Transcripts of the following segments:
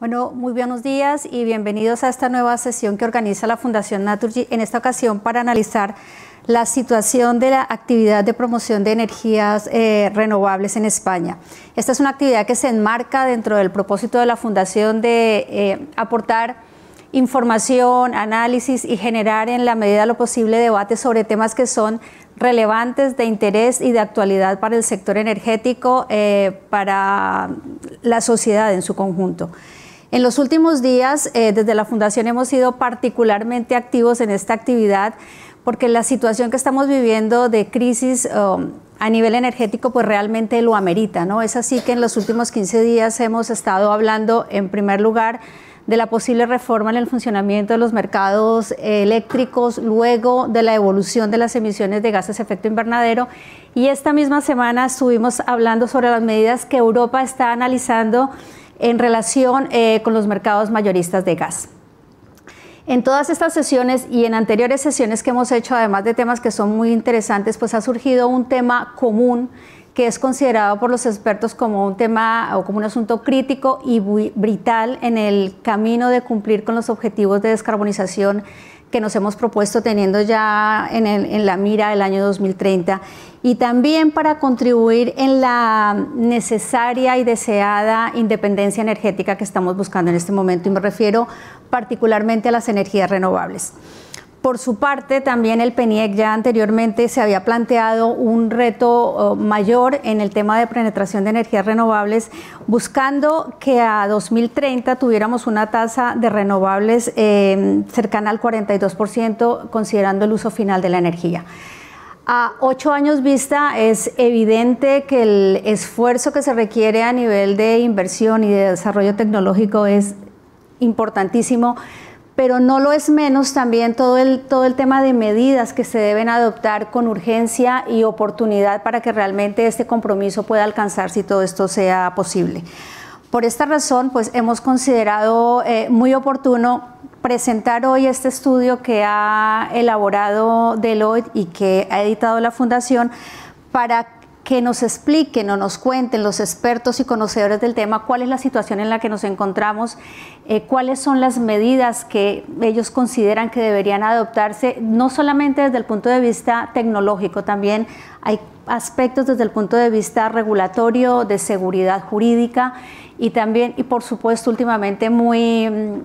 Bueno, muy buenos días y bienvenidos a esta nueva sesión que organiza la Fundación Naturgy, en esta ocasión para analizar la situación de la actividad de promoción de energías eh, renovables en España. Esta es una actividad que se enmarca dentro del propósito de la Fundación de eh, aportar información, análisis y generar en la medida lo posible debate sobre temas que son relevantes de interés y de actualidad para el sector energético, eh, para la sociedad en su conjunto. En los últimos días, eh, desde la Fundación hemos sido particularmente activos en esta actividad porque la situación que estamos viviendo de crisis eh, a nivel energético pues realmente lo amerita, ¿no? Es así que en los últimos 15 días hemos estado hablando en primer lugar de la posible reforma en el funcionamiento de los mercados eléctricos, luego de la evolución de las emisiones de gases de efecto invernadero. Y esta misma semana estuvimos hablando sobre las medidas que Europa está analizando en relación eh, con los mercados mayoristas de gas. En todas estas sesiones y en anteriores sesiones que hemos hecho, además de temas que son muy interesantes, pues ha surgido un tema común que es considerado por los expertos como un tema o como un asunto crítico y vital en el camino de cumplir con los objetivos de descarbonización que nos hemos propuesto teniendo ya en, la mira el año 2030 y también para contribuir en la necesaria y deseada independencia energética que estamos buscando en este momento y me refiero particularmente a las energías renovables. Por su parte, también el PENIEC ya anteriormente se había planteado un reto oh, mayor en el tema de penetración de energías renovables, buscando que a 2030 tuviéramos una tasa de renovables eh, cercana al 42%, considerando el uso final de la energía. A ocho años vista es evidente que el esfuerzo que se requiere a nivel de inversión y de desarrollo tecnológico es importantísimo pero no lo es menos también todo el, todo el tema de medidas que se deben adoptar con urgencia y oportunidad para que realmente este compromiso pueda alcanzar si todo esto sea posible. Por esta razón, pues hemos considerado eh, muy oportuno presentar hoy este estudio que ha elaborado Deloitte y que ha editado la Fundación para que nos expliquen o nos cuenten los expertos y conocedores del tema cuál es la situación en la que nos encontramos, eh, cuáles son las medidas que ellos consideran que deberían adoptarse, no solamente desde el punto de vista tecnológico, también hay aspectos desde el punto de vista regulatorio, de seguridad jurídica y también, y por supuesto, últimamente muy mm,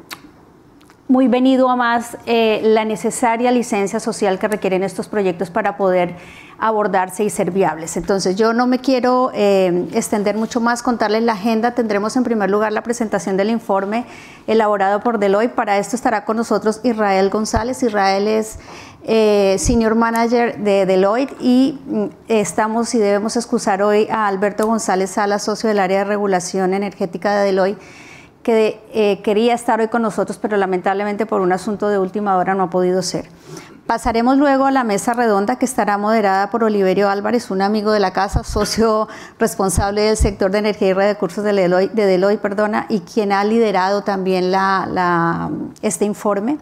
muy venido a más eh, la necesaria licencia social que requieren estos proyectos para poder abordarse y ser viables. Entonces yo no me quiero eh, extender mucho más, contarles la agenda. Tendremos en primer lugar la presentación del informe elaborado por Deloitte. Para esto estará con nosotros Israel González. Israel es eh, Senior Manager de Deloitte y mm, estamos y debemos excusar hoy a Alberto González Sala, socio del área de regulación energética de Deloitte que eh, quería estar hoy con nosotros, pero lamentablemente por un asunto de última hora no ha podido ser. Pasaremos luego a la mesa redonda que estará moderada por Oliverio Álvarez, un amigo de la casa, socio responsable del sector de energía y recursos de de Deloitte, perdona, y quien ha liderado también este informe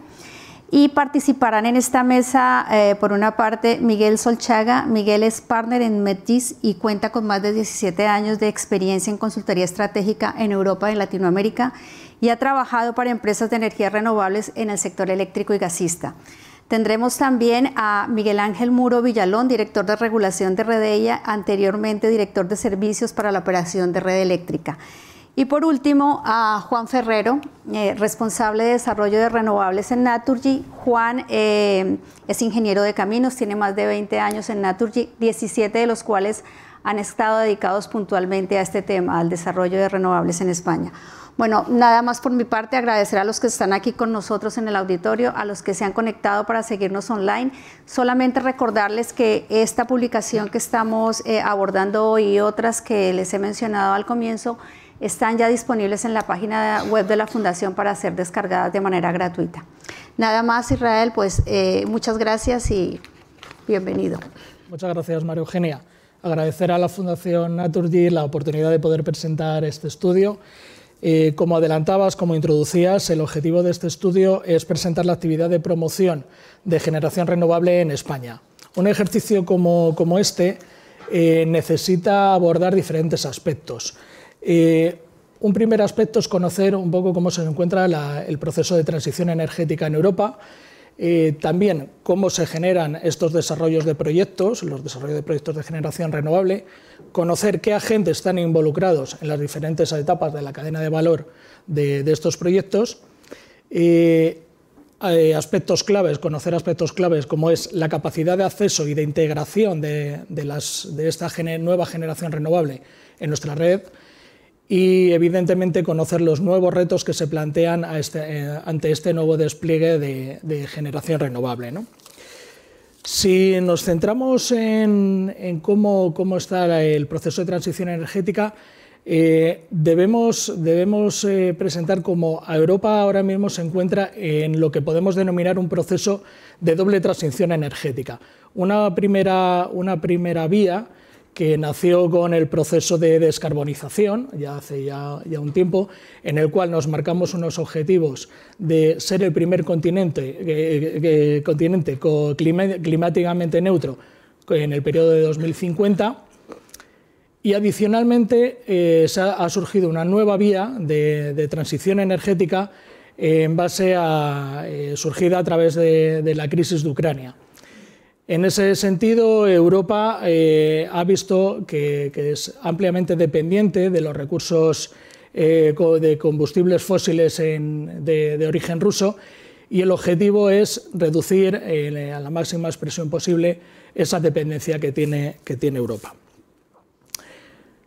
y participarán en esta mesa, eh, por una parte, Miguel Solchaga. Miguel es partner en Metis y cuenta con más de 17 años de experiencia en consultoría estratégica en Europa y Latinoamérica y ha trabajado para empresas de energías renovables en el sector eléctrico y gasista. Tendremos también a Miguel Ángel Muro Villalón, director de regulación de Redeia, anteriormente director de servicios para la operación de red eléctrica. Y por último, a Juan Ferrero, eh, responsable de desarrollo de renovables en Naturgy. Juan eh, es ingeniero de caminos, tiene más de 20 años en Naturgy, 17 de los cuales han estado dedicados puntualmente a este tema, al desarrollo de renovables en España. Bueno, nada más por mi parte, agradecer a los que están aquí con nosotros en el auditorio, a los que se han conectado para seguirnos online. Solamente recordarles que esta publicación que estamos eh, abordando hoy y otras que les he mencionado al comienzo están ya disponibles en la página web de la Fundación para ser descargadas de manera gratuita. Nada más, Israel, pues eh, muchas gracias y bienvenido. Muchas gracias, María Eugenia. Agradecer a la Fundación Naturgy la oportunidad de poder presentar este estudio. Eh, como adelantabas, como introducías, el objetivo de este estudio es presentar la actividad de promoción de generación renovable en España. Un ejercicio como, este eh, necesita abordar diferentes aspectos. Eh, un primer aspecto es conocer un poco cómo se encuentra el proceso de transición energética en Europa. Eh, también cómo se generan estos desarrollos de proyectos, los desarrollos de proyectos de generación renovable, conocer qué agentes están involucrados en las diferentes etapas de la cadena de valor de, estos proyectos. Eh, aspectos claves, conocer aspectos claves como es la capacidad de acceso y de integración de, esta nueva generación renovable en nuestra red, y evidentemente conocer los nuevos retos que se plantean este, eh, ante este nuevo despliegue de, generación renovable. Si nos centramos en, cómo, está el proceso de transición energética, eh, debemos, eh, presentar como Europa ahora mismo se encuentra en lo que podemos denominar un proceso de doble transición energética. Una primera, una primera vía que nació con el proceso de descarbonización, ya hace ya, un tiempo, en el cual nos marcamos unos objetivos de ser el primer continente, eh, eh, eh, climáticamente neutro en el periodo de 2050. Y adicionalmente ha, surgido una nueva vía de, transición energética en base a, surgida a través de la crisis de Ucrania. En ese sentido, Europa eh, ha visto que, es ampliamente dependiente de los recursos eh, de combustibles fósiles de, origen ruso y el objetivo es reducir a la máxima expresión posible esa dependencia que tiene, que tiene Europa.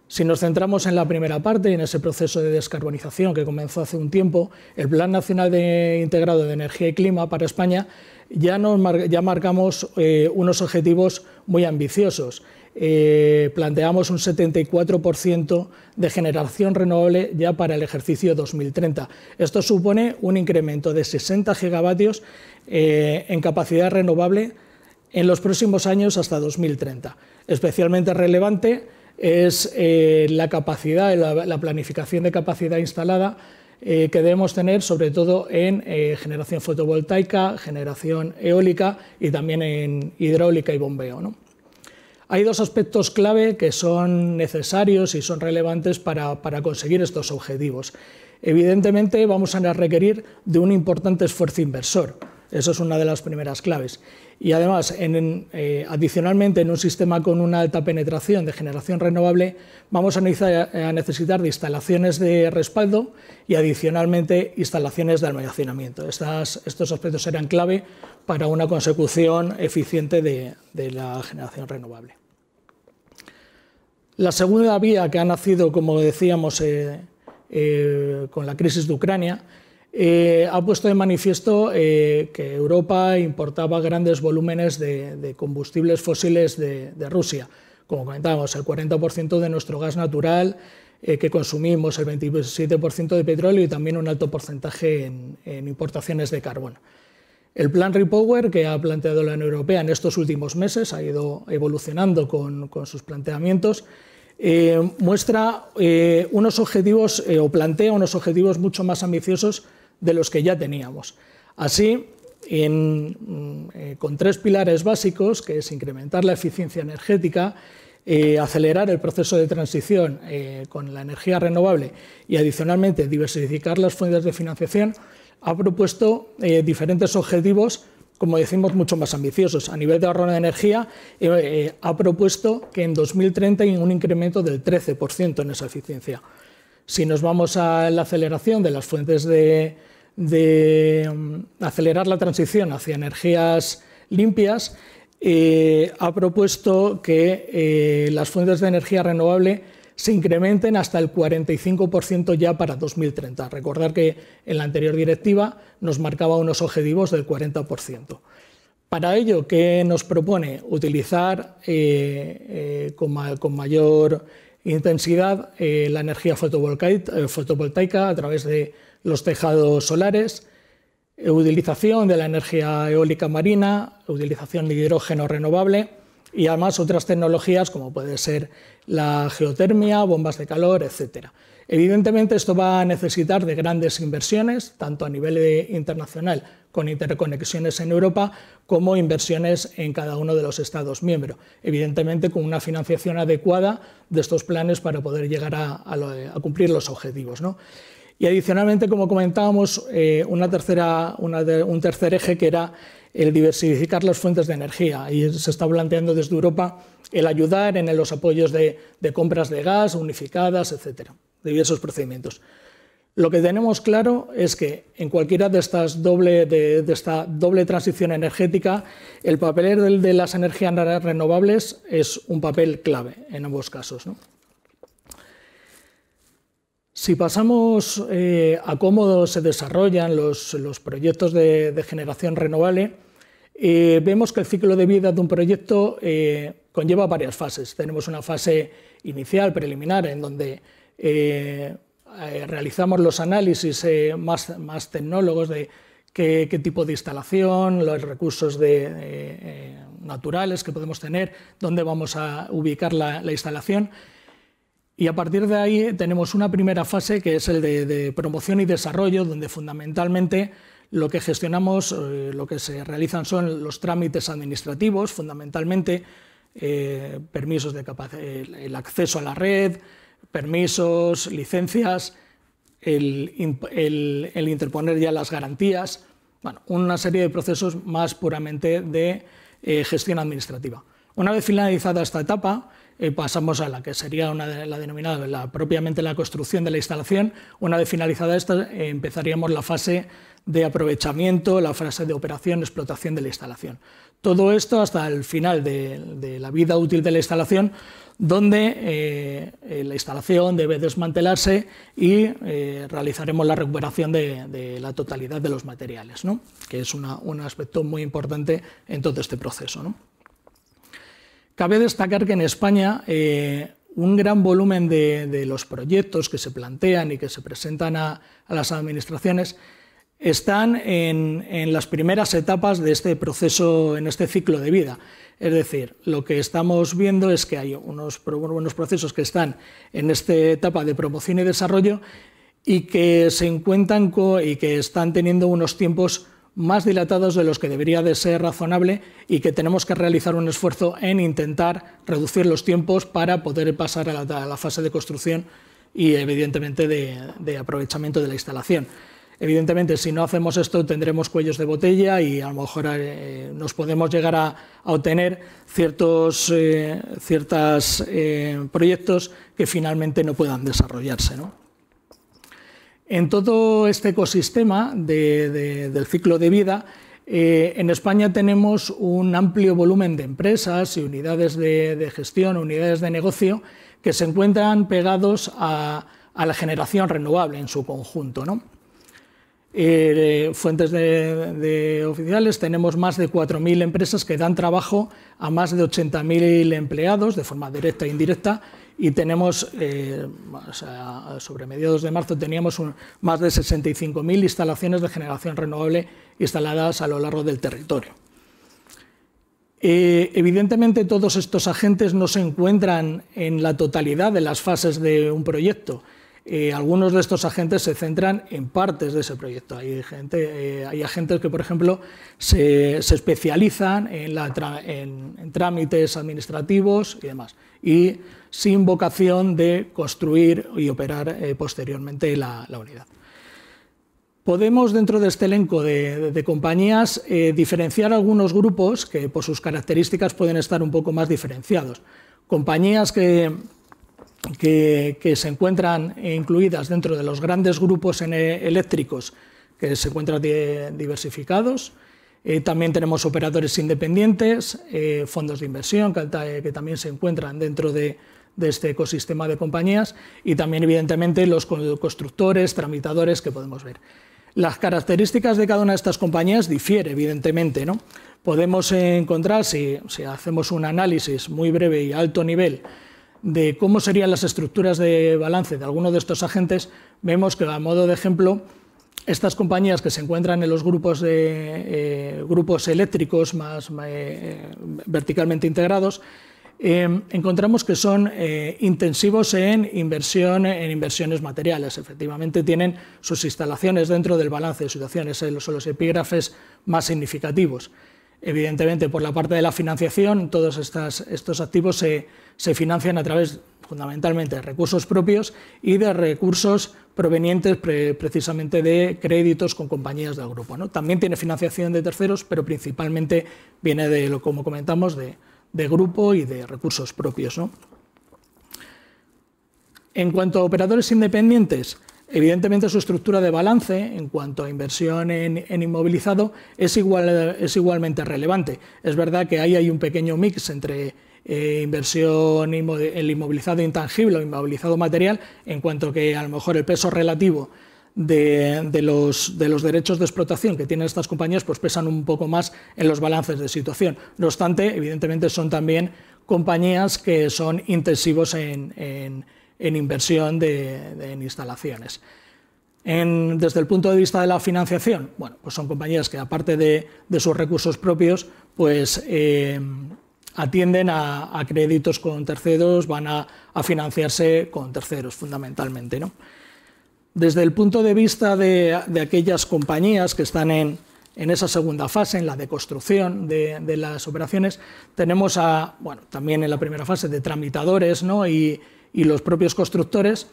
Si nos centramos en la primera parte en ese proceso de descarbonización que comenzó hace un tiempo, el Plan Nacional Integrado de Energía y Clima para España ya, marcamos eh, unos objetivos muy ambiciosos. Eh, planteamos un 74% de generación renovable ya para el ejercicio 2030. Esto supone un incremento de 60 gigavatios eh, en capacidad renovable en los próximos años hasta 2030. Especialmente relevante es la capacidad, la planificación de capacidad instalada eh, que debemos tener sobre todo en eh, generación fotovoltaica, generación eólica y también en hidráulica y bombeo. Hay dos aspectos clave que son necesarios y son relevantes para, para conseguir estos objetivos. Evidentemente vamos a requerir de un importante esfuerzo inversor. Eso es una de las primeras claves. Y además, eh, adicionalmente, en un sistema con una alta penetración de generación renovable, vamos a necesitar, de instalaciones de respaldo y adicionalmente instalaciones de almacenamiento. estos aspectos serán clave para una consecución eficiente de, la generación renovable. La segunda vía que ha nacido, como decíamos, eh, eh, con la crisis de Ucrania, eh, ha puesto de manifiesto eh, que Europa importaba grandes volúmenes de, combustibles fósiles de, Rusia. Como comentábamos, el 40% de nuestro gas natural eh, que consumimos, el 27% de petróleo y también un alto porcentaje en, importaciones de carbono. El plan Repower que ha planteado la Unión Europea en estos últimos meses ha ido evolucionando con, sus planteamientos. muestra unos objetivos o plantea unos objetivos mucho más ambiciosos de los que ya teníamos. Así, eh, con tres pilares básicos, que es incrementar la eficiencia energética, eh, acelerar el proceso de transición eh, con la energía renovable y adicionalmente diversificar las fuentes de financiación, ha propuesto diferentes objetivos, como decimos, mucho más ambiciosos. A nivel de ahorro de energía, ha propuesto que en 2030 hay un incremento del 13% en esa eficiencia. Si nos vamos a la aceleración de las fuentes de de mm, acelerar la transición hacia energías limpias, eh, ha propuesto que eh, las fuentes de energía renovable se incrementen hasta el 45% ya para 2030. Recordar que en la anterior directiva nos marcaba unos objetivos del 40%. Para ello, ¿qué nos propone? Utilizar eh, con, con, mayor intensidad la energía fotovoltaica a través de los tejados solares, eh, utilización de la energía eólica marina, utilización de hidrógeno renovable y además otras tecnologías como puede ser la geotermia, bombas de calor, etc. Evidentemente esto va a necesitar de grandes inversiones, tanto a nivel internacional con interconexiones en Europa, como inversiones en cada uno de los Estados miembros. Evidentemente con una financiación adecuada de estos planes para poder llegar a, a cumplir los objetivos. ¿no? Y adicionalmente, como comentábamos, eh, un tercer eje que era el diversificar las fuentes de energía. Y se está planteando desde Europa el ayudar en los apoyos de, compras de gas unificadas, etcétera, diversos procedimientos. Lo que tenemos claro es que en cualquiera de estas doble, de, esta doble transición energética, el papel de, de, las energías renovables es un papel clave en ambos casos. ¿no? Si pasamos eh, a cómo se desarrollan los, proyectos de, generación renovable, eh, vemos que el ciclo de vida de un proyecto eh, conlleva varias fases. Tenemos una fase inicial, preliminar, en donde realizamos los análisis más, tecnólogos de qué, tipo de instalación, los recursos naturales que podemos tener, dónde vamos a ubicar la instalación y a partir de ahí tenemos una primera fase que es el de, promoción y desarrollo, donde fundamentalmente lo que gestionamos, eh, lo que se realizan son los trámites administrativos, fundamentalmente eh, permisos de el acceso a la red, permisos, licencias, el, interponer ya las garantías, bueno, una serie de procesos más puramente de eh, gestión administrativa. Una vez finalizada esta etapa, eh, pasamos a la que sería la denominada propiamente la construcción de la instalación. Una vez finalizada esta, eh, empezaríamos la fase de aprovechamiento, la fase de operación, explotación de la instalación. Todo esto hasta el final de, la vida útil de la instalación, donde eh, la instalación debe desmantelarse y realizaremos la recuperación de, la totalidad de los materiales, que es un aspecto muy importante en todo este proceso. Cabe destacar que en España eh, un gran volumen de, los proyectos que se plantean y que se presentan a, las administraciones están en, las primeras etapas de este proceso, en este ciclo de vida. Es decir, lo que estamos viendo es que hay unos, buenos procesos que están en esta etapa de promoción y desarrollo y que se encuentran y que están teniendo unos tiempos más dilatados de los que debería de ser razonable y que tenemos que realizar un esfuerzo en intentar reducir los tiempos para poder pasar a la, fase de construcción y evidentemente de, aprovechamiento de la instalación. Evidentemente, si no hacemos esto, tendremos cuellos de botella y a lo mejor eh, nos podemos llegar a, obtener ciertos eh, eh, proyectos que finalmente no puedan desarrollarse. ¿no? En todo este ecosistema del ciclo de vida, eh, en España tenemos un amplio volumen de empresas y unidades de, gestión, unidades de negocio, que se encuentran pegados a, a la generación renovable en su conjunto. ¿no? Eh, fuentes de, oficiales, tenemos más de 4.000 empresas que dan trabajo a más de 80.000 empleados de forma directa e indirecta y tenemos, eh, sobre mediados de marzo teníamos más de 65.000 instalaciones de generación renovable instaladas a lo largo del territorio. Eh, evidentemente todos estos agentes no se encuentran en la totalidad de las fases de un proyecto eh, algunos de estos agentes se centran en partes de ese proyecto. Hay, gente, eh, hay agentes que, por ejemplo, se, especializan en, trámites administrativos y demás, y sin vocación de construir y operar eh, posteriormente la, unidad. Podemos, dentro de este elenco de, de compañías, diferenciar algunos grupos que, por sus características, pueden estar un poco más diferenciados. Compañías que, que, se encuentran incluidas dentro de los grandes grupos eh, eléctricos que se encuentran diversificados. Eh, también tenemos operadores independientes, eh, fondos de inversión que, también se encuentran dentro de, este ecosistema de compañías y también evidentemente los constructores, tramitadores que podemos ver. Las características de cada una de estas compañías difieren evidentemente. ¿no? Podemos encontrar, si, hacemos un análisis muy breve y alto nivel, de cómo serían las estructuras de balance de alguno de estos agentes, vemos que a modo de ejemplo, estas compañías que se encuentran en los grupos, de, eh, grupos eléctricos más eh, verticalmente integrados, eh, encontramos que son intensivos en inversión en inversiones materiales. Efectivamente, tienen sus instalaciones dentro del balance de situaciones, son los epígrafes más significativos. Evidentemente, por la parte de la financiación, todos estos activos se, financian a través fundamentalmente de recursos propios y de recursos provenientes precisamente de créditos con compañías del grupo. También tiene financiación de terceros, pero principalmente viene de, lo, como comentamos, de, grupo y de recursos propios. En cuanto a operadores independientes, Evidentemente su estructura de balance en cuanto a inversión en, inmovilizado es, igual, es igualmente relevante. Es verdad que ahí hay un pequeño mix entre eh, inversión, el inmovilizado intangible o inmovilizado material, en cuanto que a lo mejor el peso relativo de, los, derechos de explotación que tienen estas compañías pues pesan un poco más en los balances de situación. No obstante, evidentemente son también compañías que son intensivos en en inversión en instalaciones. desde el punto de vista de la financiación, bueno, pues son compañías que aparte de, sus recursos propios, pues eh, atienden a, créditos con terceros, van a, financiarse con terceros fundamentalmente. ¿no? Desde el punto de vista de, aquellas compañías que están en, en, esa segunda fase, en la de construcción de, las operaciones, tenemos bueno, también en la primera fase de tramitadores y, y los propios constructores,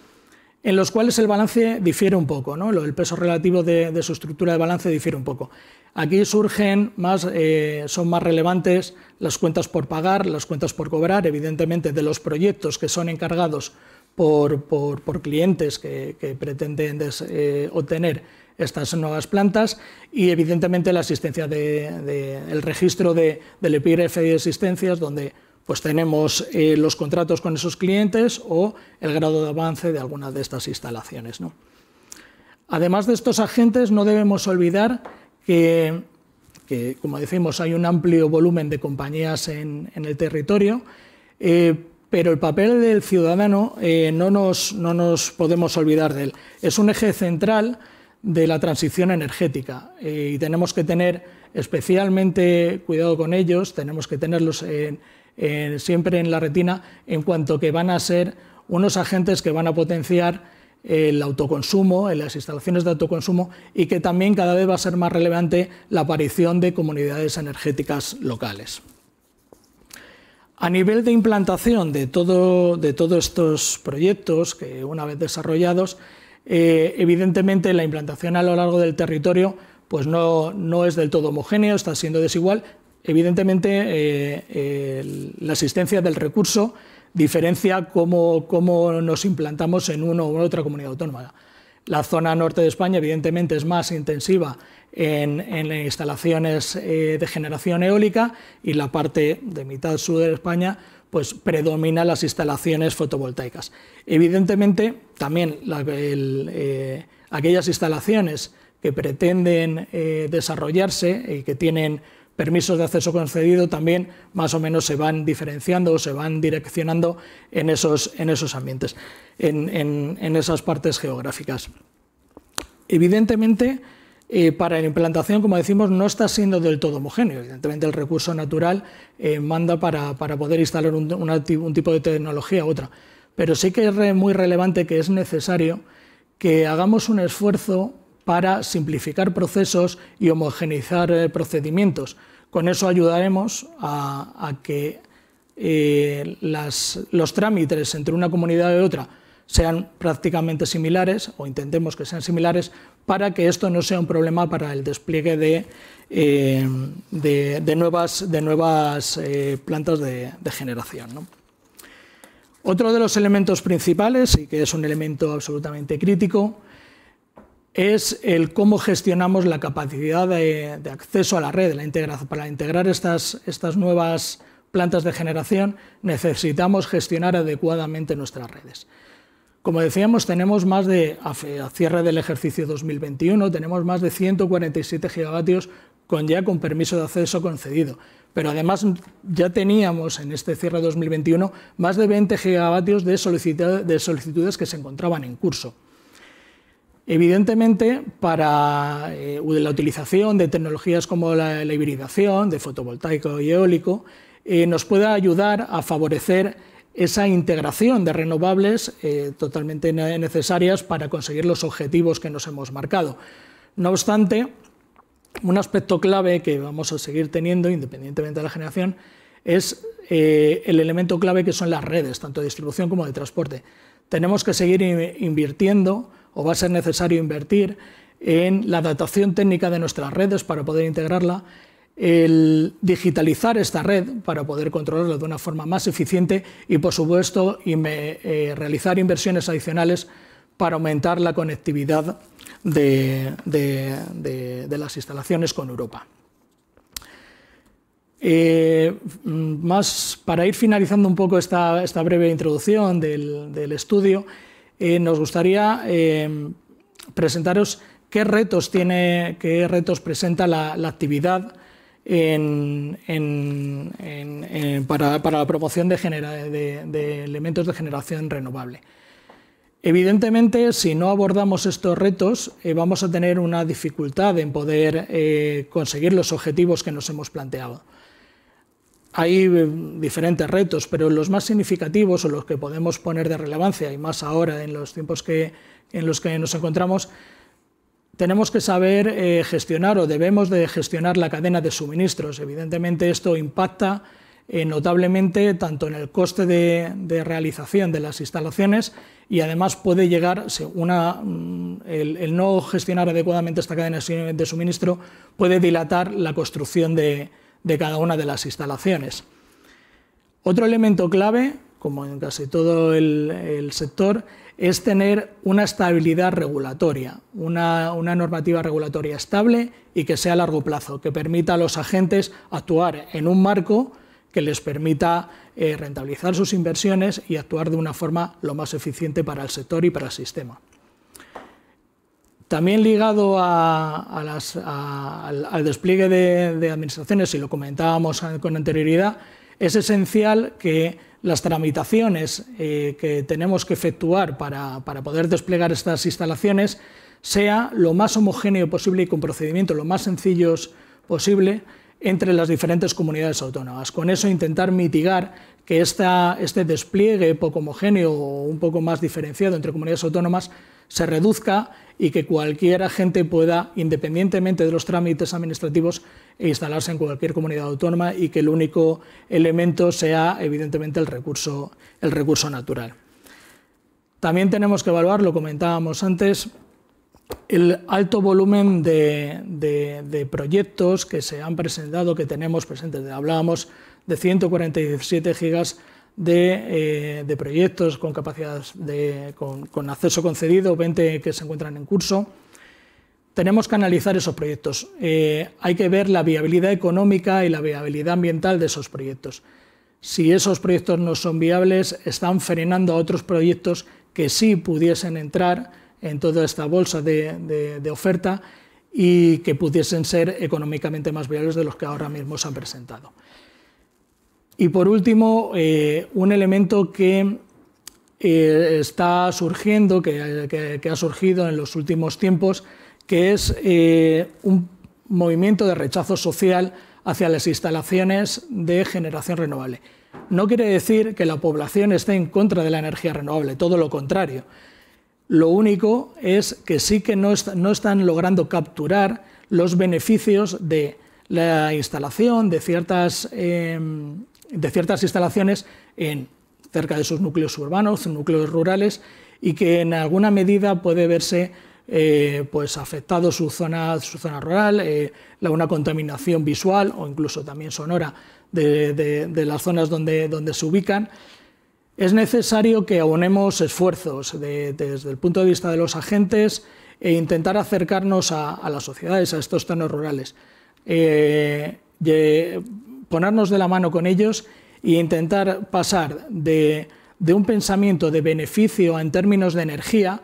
en los cuales el balance difiere un poco, el peso relativo de, su estructura de balance difiere un poco. Aquí surgen más, eh, son más relevantes las cuentas por pagar, las cuentas por cobrar, evidentemente de los proyectos que son encargados por, clientes que, pretenden eh, obtener estas nuevas plantas y evidentemente la asistencia de, el registro del epígrafe de existencias donde pues tenemos eh, los contratos con esos clientes o el grado de avance de algunas de estas instalaciones. Además de estos agentes, no debemos olvidar que, como decimos, hay un amplio volumen de compañías en, el territorio, eh, pero el papel del ciudadano eh, no, nos, no nos podemos olvidar de él. Es un eje central de la transición energética y tenemos que tener especialmente cuidado con ellos, tenemos que tenerlos en eh, siempre en la retina en cuanto que van a ser unos agentes que van a potenciar el autoconsumo, en las instalaciones de autoconsumo y que también cada vez va a ser más relevante la aparición de comunidades energéticas locales. A nivel de implantación de, todos estos proyectos que una vez desarrollados, eh, evidentemente la implantación a lo largo del territorio pues no, no, es del todo homogéneo, está siendo desigual, Evidentemente, eh, la existencia del recurso diferencia cómo, nos implantamos en una u otra comunidad autónoma. La zona norte de España, evidentemente, es más intensiva en, instalaciones eh, de generación eólica y la parte de mitad sur de España pues predomina las instalaciones fotovoltaicas. Evidentemente, también eh, aquellas instalaciones que pretenden desarrollarse y que tienen permisos de acceso concedido también más o menos se van diferenciando o se van direccionando en esos, ambientes, en, esas partes geográficas. Evidentemente, eh, para la implantación, como decimos, no está siendo del todo homogéneo. Evidentemente, el recurso natural eh, manda para, poder instalar un, tipo de tecnología u otra. Pero sí que es muy relevante que es necesario que hagamos un esfuerzo para simplificar procesos y homogeneizar eh, procedimientos. Con eso ayudaremos a, que eh, los trámites entre una comunidad y otra sean prácticamente similares o intentemos que sean similares para que esto no sea un problema para el despliegue de, eh, nuevas, de nuevas eh, plantas de, generación. Otro de los elementos principales, y que es un elemento absolutamente crítico, es el cómo gestionamos la capacidad de, acceso a la red. para integrar estas, nuevas plantas de generación necesitamos gestionar adecuadamente nuestras redes. Como decíamos, tenemos más de, a cierre del ejercicio 2021, tenemos más de 147 gigavatios con ya con permiso de acceso concedido. Pero además ya teníamos en este cierre 2021 más de 20 gigavatios de solicitudes que se encontraban en curso. Evidentemente, para eh, la utilización de tecnologías como la, hibridación, de fotovoltaico y eólico, eh, nos puede ayudar a favorecer esa integración de renovables eh, totalmente necesarias para conseguir los objetivos que nos hemos marcado. No obstante, un aspecto clave que vamos a seguir teniendo, independientemente de la generación, es el elemento clave que son las redes, tanto de distribución como de transporte. Tenemos que seguir invirtiendo o va a ser necesario invertir en la adaptación técnica de nuestras redes para poder integrarla, el digitalizar esta red para poder controlarla de una forma más eficiente y, por supuesto, eh, realizar inversiones adicionales para aumentar la conectividad de, las instalaciones con Europa. Eh, más para ir finalizando un poco esta, breve introducción del estudio, eh, nos gustaría eh, presentaros qué retos tiene, qué retos presenta la, actividad eh, para, la promoción de, elementos de generación renovable. Evidentemente, si no abordamos estos retos, vamos a tener una dificultad en poder conseguir los objetivos que nos hemos planteado. Hay eh, diferentes retos, pero los más significativos o los que podemos poner de relevancia, y más ahora en los tiempos que, en los que nos encontramos, tenemos que saber eh, gestionar o debemos de gestionar la cadena de suministros. Evidentemente esto impacta eh, notablemente tanto en el coste de, realización de las instalaciones y además puede llegar, una, mm, el, el no gestionar adecuadamente esta cadena de suministro puede dilatar la construcción de, de cada una de las instalaciones. Otro elemento clave, como en casi todo el, sector, es tener una estabilidad regulatoria, una, normativa regulatoria estable y que sea a largo plazo, que permita a los agentes actuar en un marco que les permita eh, rentabilizar sus inversiones y actuar de una forma lo más eficiente para el sector y para el sistema. También ligado al, despliegue de, administraciones, y lo comentábamos con anterioridad, es esencial que las tramitaciones eh, que tenemos que efectuar para, poder desplegar estas instalaciones sea lo más homogéneo posible y con procedimientos lo más sencillos posible entre las diferentes comunidades autónomas. Con eso intentar mitigar que esta, este despliegue poco homogéneo o un poco más diferenciado entre comunidades autónomas se reduzca y que cualquier agente pueda, independientemente de los trámites administrativos, instalarse en cualquier comunidad autónoma y que el único elemento sea, evidentemente, el recurso, el recurso natural. También tenemos que evaluar, lo comentábamos antes, el alto volumen de, de, proyectos que se han presentado, que tenemos presentes. Hablábamos de 147 gigas eh, de, proyectos con capacidades con, acceso concedido, 20 que se encuentran en curso. Tenemos que analizar esos proyectos. Eh, hay que ver la viabilidad económica y la viabilidad ambiental de esos proyectos. Si esos proyectos no son viables, están frenando a otros proyectos que sí pudiesen entrar en toda esta bolsa de oferta y que pudiesen ser económicamente más viables de los que ahora mismo se han presentado. Y por último, eh, un elemento que eh, está surgiendo, que, ha surgido en los últimos tiempos, que es eh, un movimiento de rechazo social hacia las instalaciones de generación renovable. No quiere decir que la población esté en contra de la energía renovable, todo lo contrario. Lo único es que sí que no, están logrando capturar los beneficios de la instalación de ciertas em, de ciertas instalaciones en, cerca de sus núcleos urbanos, núcleos rurales, y que en alguna medida puede verse eh, pues afectado su zona, su zona rural, eh, una contaminación visual o incluso también sonora de, las zonas donde, donde se ubican. Es necesario que abonemos esfuerzos desde el punto de vista de los agentes e intentar acercarnos a, las sociedades, a estos tonos rurales. Eh, ponernos de la mano con ellos e intentar pasar de, un pensamiento de beneficio en términos de energía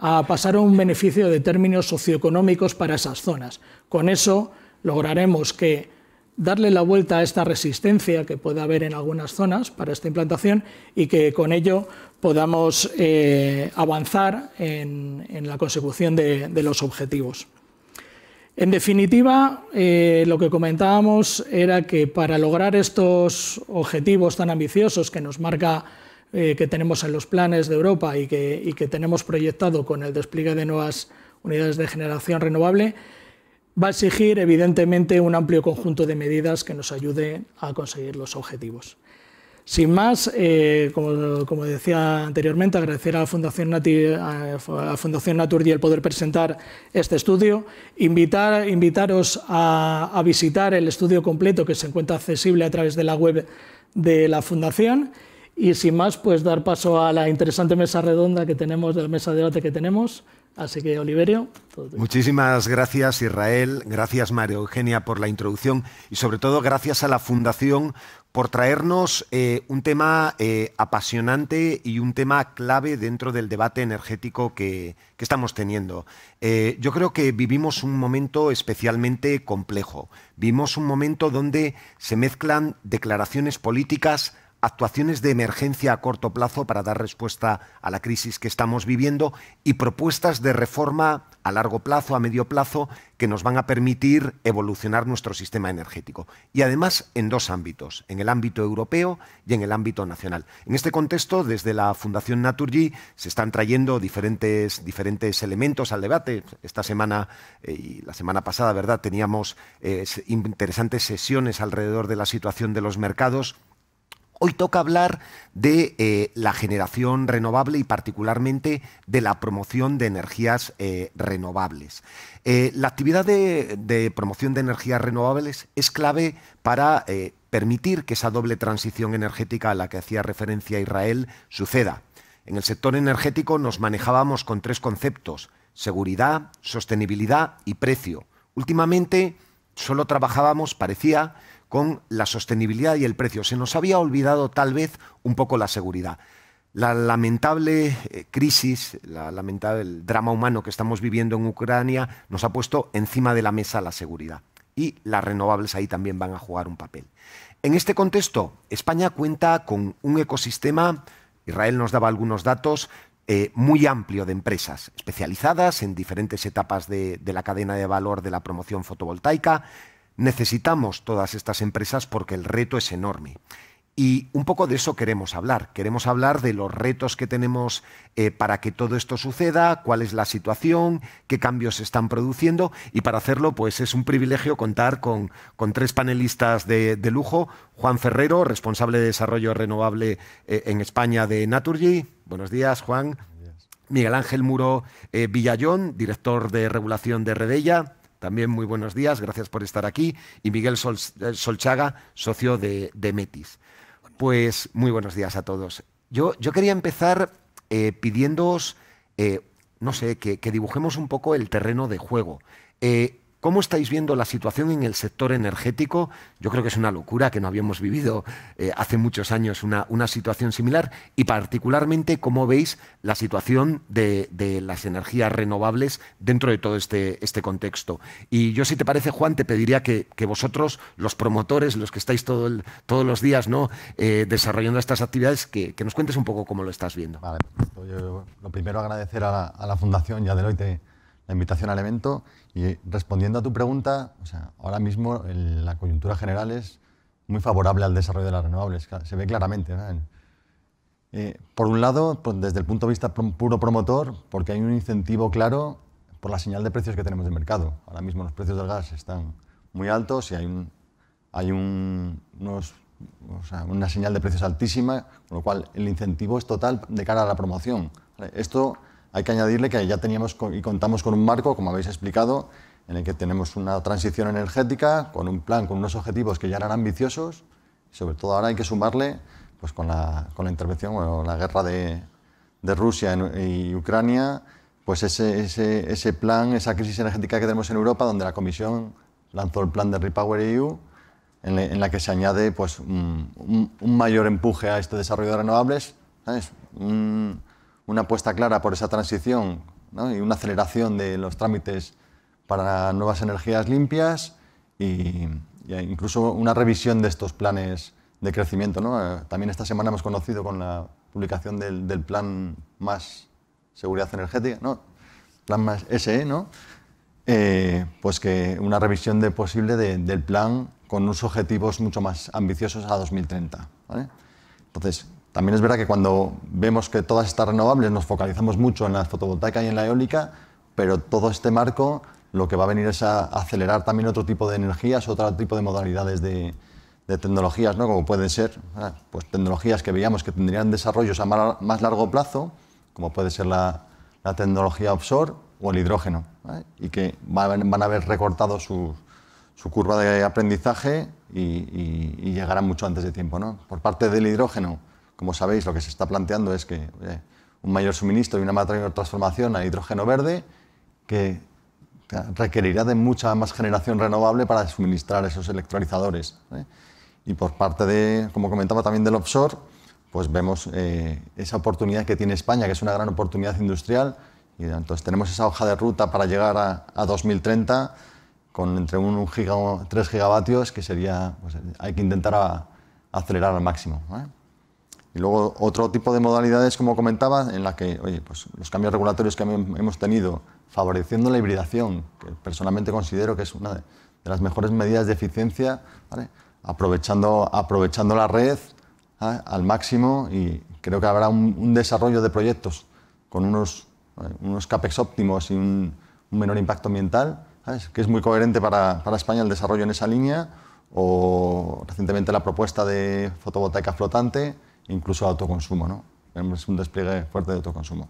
a pasar a un beneficio de términos socioeconómicos para esas zonas. Con eso lograremos que darle la vuelta a esta resistencia que puede haber en algunas zonas para esta implantación y que con ello podamos eh, avanzar en, la consecución de los objetivos. En definitiva, eh, lo que comentábamos era que para lograr estos objetivos tan ambiciosos que nos marca eh, que tenemos en los planes de Europa y que, y que tenemos proyectado con el despliegue de nuevas unidades de generación renovable, va a exigir evidentemente un amplio conjunto de medidas que nos ayude a conseguir los objetivos. Sin más, eh, como, decía anteriormente, agradecer a la Fundación, Nati, a, el poder presentar este estudio, invitar, invitaros a, visitar el estudio completo que se encuentra accesible a través de la web de la Fundación y sin más, pues dar paso a la interesante mesa redonda que tenemos, de la mesa de debate que tenemos. Así que, Oliverio. Muchísimas gracias, Israel. Gracias, María Eugenia, por la introducción y, sobre todo, gracias a la Fundación por traernos eh, un tema eh, apasionante y un tema clave dentro del debate energético que, estamos teniendo. Eh, yo creo que vivimos un momento especialmente complejo. Vimos un momento donde se mezclan declaraciones políticas, actuaciones de emergencia a corto plazo para dar respuesta a la crisis que estamos viviendo y propuestas de reforma a largo plazo, a medio plazo, que nos van a permitir evolucionar nuestro sistema energético. Y además en dos ámbitos, en el ámbito europeo y en el ámbito nacional. En este contexto, desde la Fundación Naturgy se están trayendo diferentes, diferentes elementos al debate. Esta semana eh, y la semana pasada, ¿verdad?, teníamos eh, interesantes sesiones alrededor de la situación de los mercados Hoy toca hablar de eh, la generación renovable y particularmente de la promoción de energías eh, renovables. Eh, la actividad de, promoción de energías renovables es clave para permitir que esa doble transición energética a la que hacía referencia Israel suceda. En el sector energético nos manejábamos con tres conceptos, seguridad, sostenibilidad y precio. Últimamente solo trabajábamos, parecía, con la sostenibilidad y el precio. Se nos había olvidado tal vez un poco la seguridad. La lamentable eh, crisis, la lamentable, el drama humano que estamos viviendo en Ucrania nos ha puesto encima de la mesa la seguridad y las renovables ahí también van a jugar un papel. En este contexto, España cuenta con un ecosistema, Israel nos daba algunos datos, eh, muy amplio de empresas especializadas en diferentes etapas de la cadena de valor de la promoción fotovoltaica, Necesitamos todas estas empresas porque el reto es enorme. Y un poco de eso queremos hablar. Queremos hablar de los retos que tenemos eh, para que todo esto suceda, cuál es la situación, qué cambios se están produciendo. Y para hacerlo, pues es un privilegio contar con, con tres panelistas de, de, lujo. Juan Ferrero, responsable de desarrollo renovable eh, en España de Naturgy. Buenos días, Juan. Miguel Ángel Muro eh, Villallón, director de regulación de Redella también muy buenos días, gracias por estar aquí. Y Miguel eh, Solchaga, socio de, Metis. Pues muy buenos días a todos. Yo, yo quería empezar eh, pidiéndoos, eh, no sé, que, dibujemos un poco el terreno de juego. Eh, ¿Cómo estáis viendo la situación en el sector energético? Yo creo que es una locura que no habíamos vivido eh, hace muchos años una, situación similar y particularmente cómo veis la situación de, las energías renovables dentro de todo este, este, contexto. Y yo si te parece, Juan, te pediría que, vosotros, los promotores, los que estáis todos los días eh, desarrollando estas actividades, que, nos cuentes un poco cómo lo estás viendo. Vale, pues, pues, lo primero agradecer a la, a la Fundación y a Deloitte la invitación al evento. Y respondiendo a tu pregunta, sea, ahora mismo la coyuntura general es muy favorable al desarrollo de las renovables, se ve claramente. Eh, por un lado, pues, desde el punto de vista puro promotor, porque hay un incentivo claro por la señal de precios que tenemos de mercado. Ahora mismo los precios del gas están muy altos y hay, un, hay un, una señal de precios altísima, con lo cual el incentivo es total de cara a la promoción. Esto hay que añadirle que ya teníamos y contamos con un marco, como habéis explicado, en el que tenemos una transición energética, con un plan, con unos objetivos que ya eran ambiciosos, sobre todo ahora hay que sumarle pues, con, la, con la intervención, o la guerra de, de Rusia y Ucrania, pues ese, ese, ese, plan, esa crisis energética que tenemos en Europa, donde la Comisión lanzó el plan de Repower EU, en, la que se añade pues, un, mayor empuje a este desarrollo de renovables, ¿sabes? una apuesta clara por esa transición y una aceleración de los trámites para nuevas energías limpias e incluso una revisión de estos planes de crecimiento. Eh, también esta semana hemos conocido con la publicación del, plan más seguridad energética, ¿no? plan más SE, ¿no? Eh, pues que una revisión de posible del plan con unos objetivos mucho más ambiciosos a 2030. Entonces, también es verdad que cuando vemos que todas estas renovables nos focalizamos mucho en la fotovoltaica y en la eólica, pero todo este marco lo que va a venir es a acelerar también otro tipo de energías, otro tipo de modalidades de, tecnologías, ¿no? como pueden ser ah, pues, tecnologías que veíamos que tendrían desarrollos a más largo plazo, como puede ser la, tecnología offshore o el hidrógeno, y que van, a haber recortado su, curva de aprendizaje y, llegarán mucho antes de tiempo. Por parte del hidrógeno, como sabéis, lo que se está planteando es que un mayor suministro y una mayor transformación a hidrógeno verde que requerirá de mucha más generación renovable para suministrar esos electrolizadores. ¿eh? Y por parte de, como comentaba también del offshore, pues vemos eh, esa oportunidad que tiene España, que es una gran oportunidad industrial. Y entonces tenemos esa hoja de ruta para llegar a, 2030 con entre 1 3 gigavatios, que sería, pues, hay que intentar acelerar al máximo. ¿eh? Y luego otro tipo de modalidades, como comentaba, en la que oye, pues los cambios regulatorios que hemos tenido favoreciendo la hibridación, que personalmente considero que es una de, las mejores medidas de eficiencia, aprovechando, aprovechando la red ¿ah? al máximo y creo que habrá un, desarrollo de proyectos con unos, unos CAPEX óptimos y un, menor impacto ambiental, que es muy coherente para, para España el desarrollo en esa línea, o recientemente la propuesta de fotovoltaica flotante incluso autoconsumo, ¿no? Tenemos un despliegue fuerte de autoconsumo.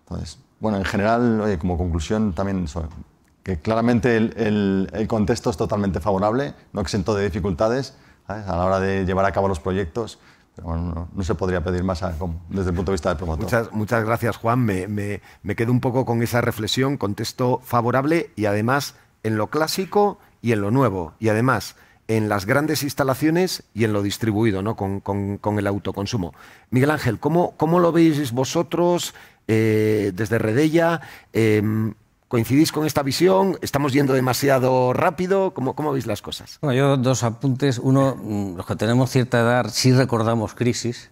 Entonces, bueno, en general, oye, como conclusión, también que claramente el, contexto es totalmente favorable, no exento de dificultades a la hora de llevar a cabo los proyectos, pero bueno, no, se podría pedir más desde el punto de vista del promotor. Muchas, muchas gracias, Juan. me, quedo un poco con esa reflexión, contexto favorable y además en lo clásico y en lo nuevo. Y además en las grandes instalaciones y en lo distribuido, ¿no? con, con, el autoconsumo. Miguel Ángel, ¿cómo, lo veis vosotros eh, desde Redella? Em, ¿Coincidís con esta visión? ¿Estamos yendo demasiado rápido? ¿Cómo, ¿Cómo, veis las cosas? Bueno, yo dos apuntes. Uno, mm, los que tenemos cierta edad sí recordamos crisis.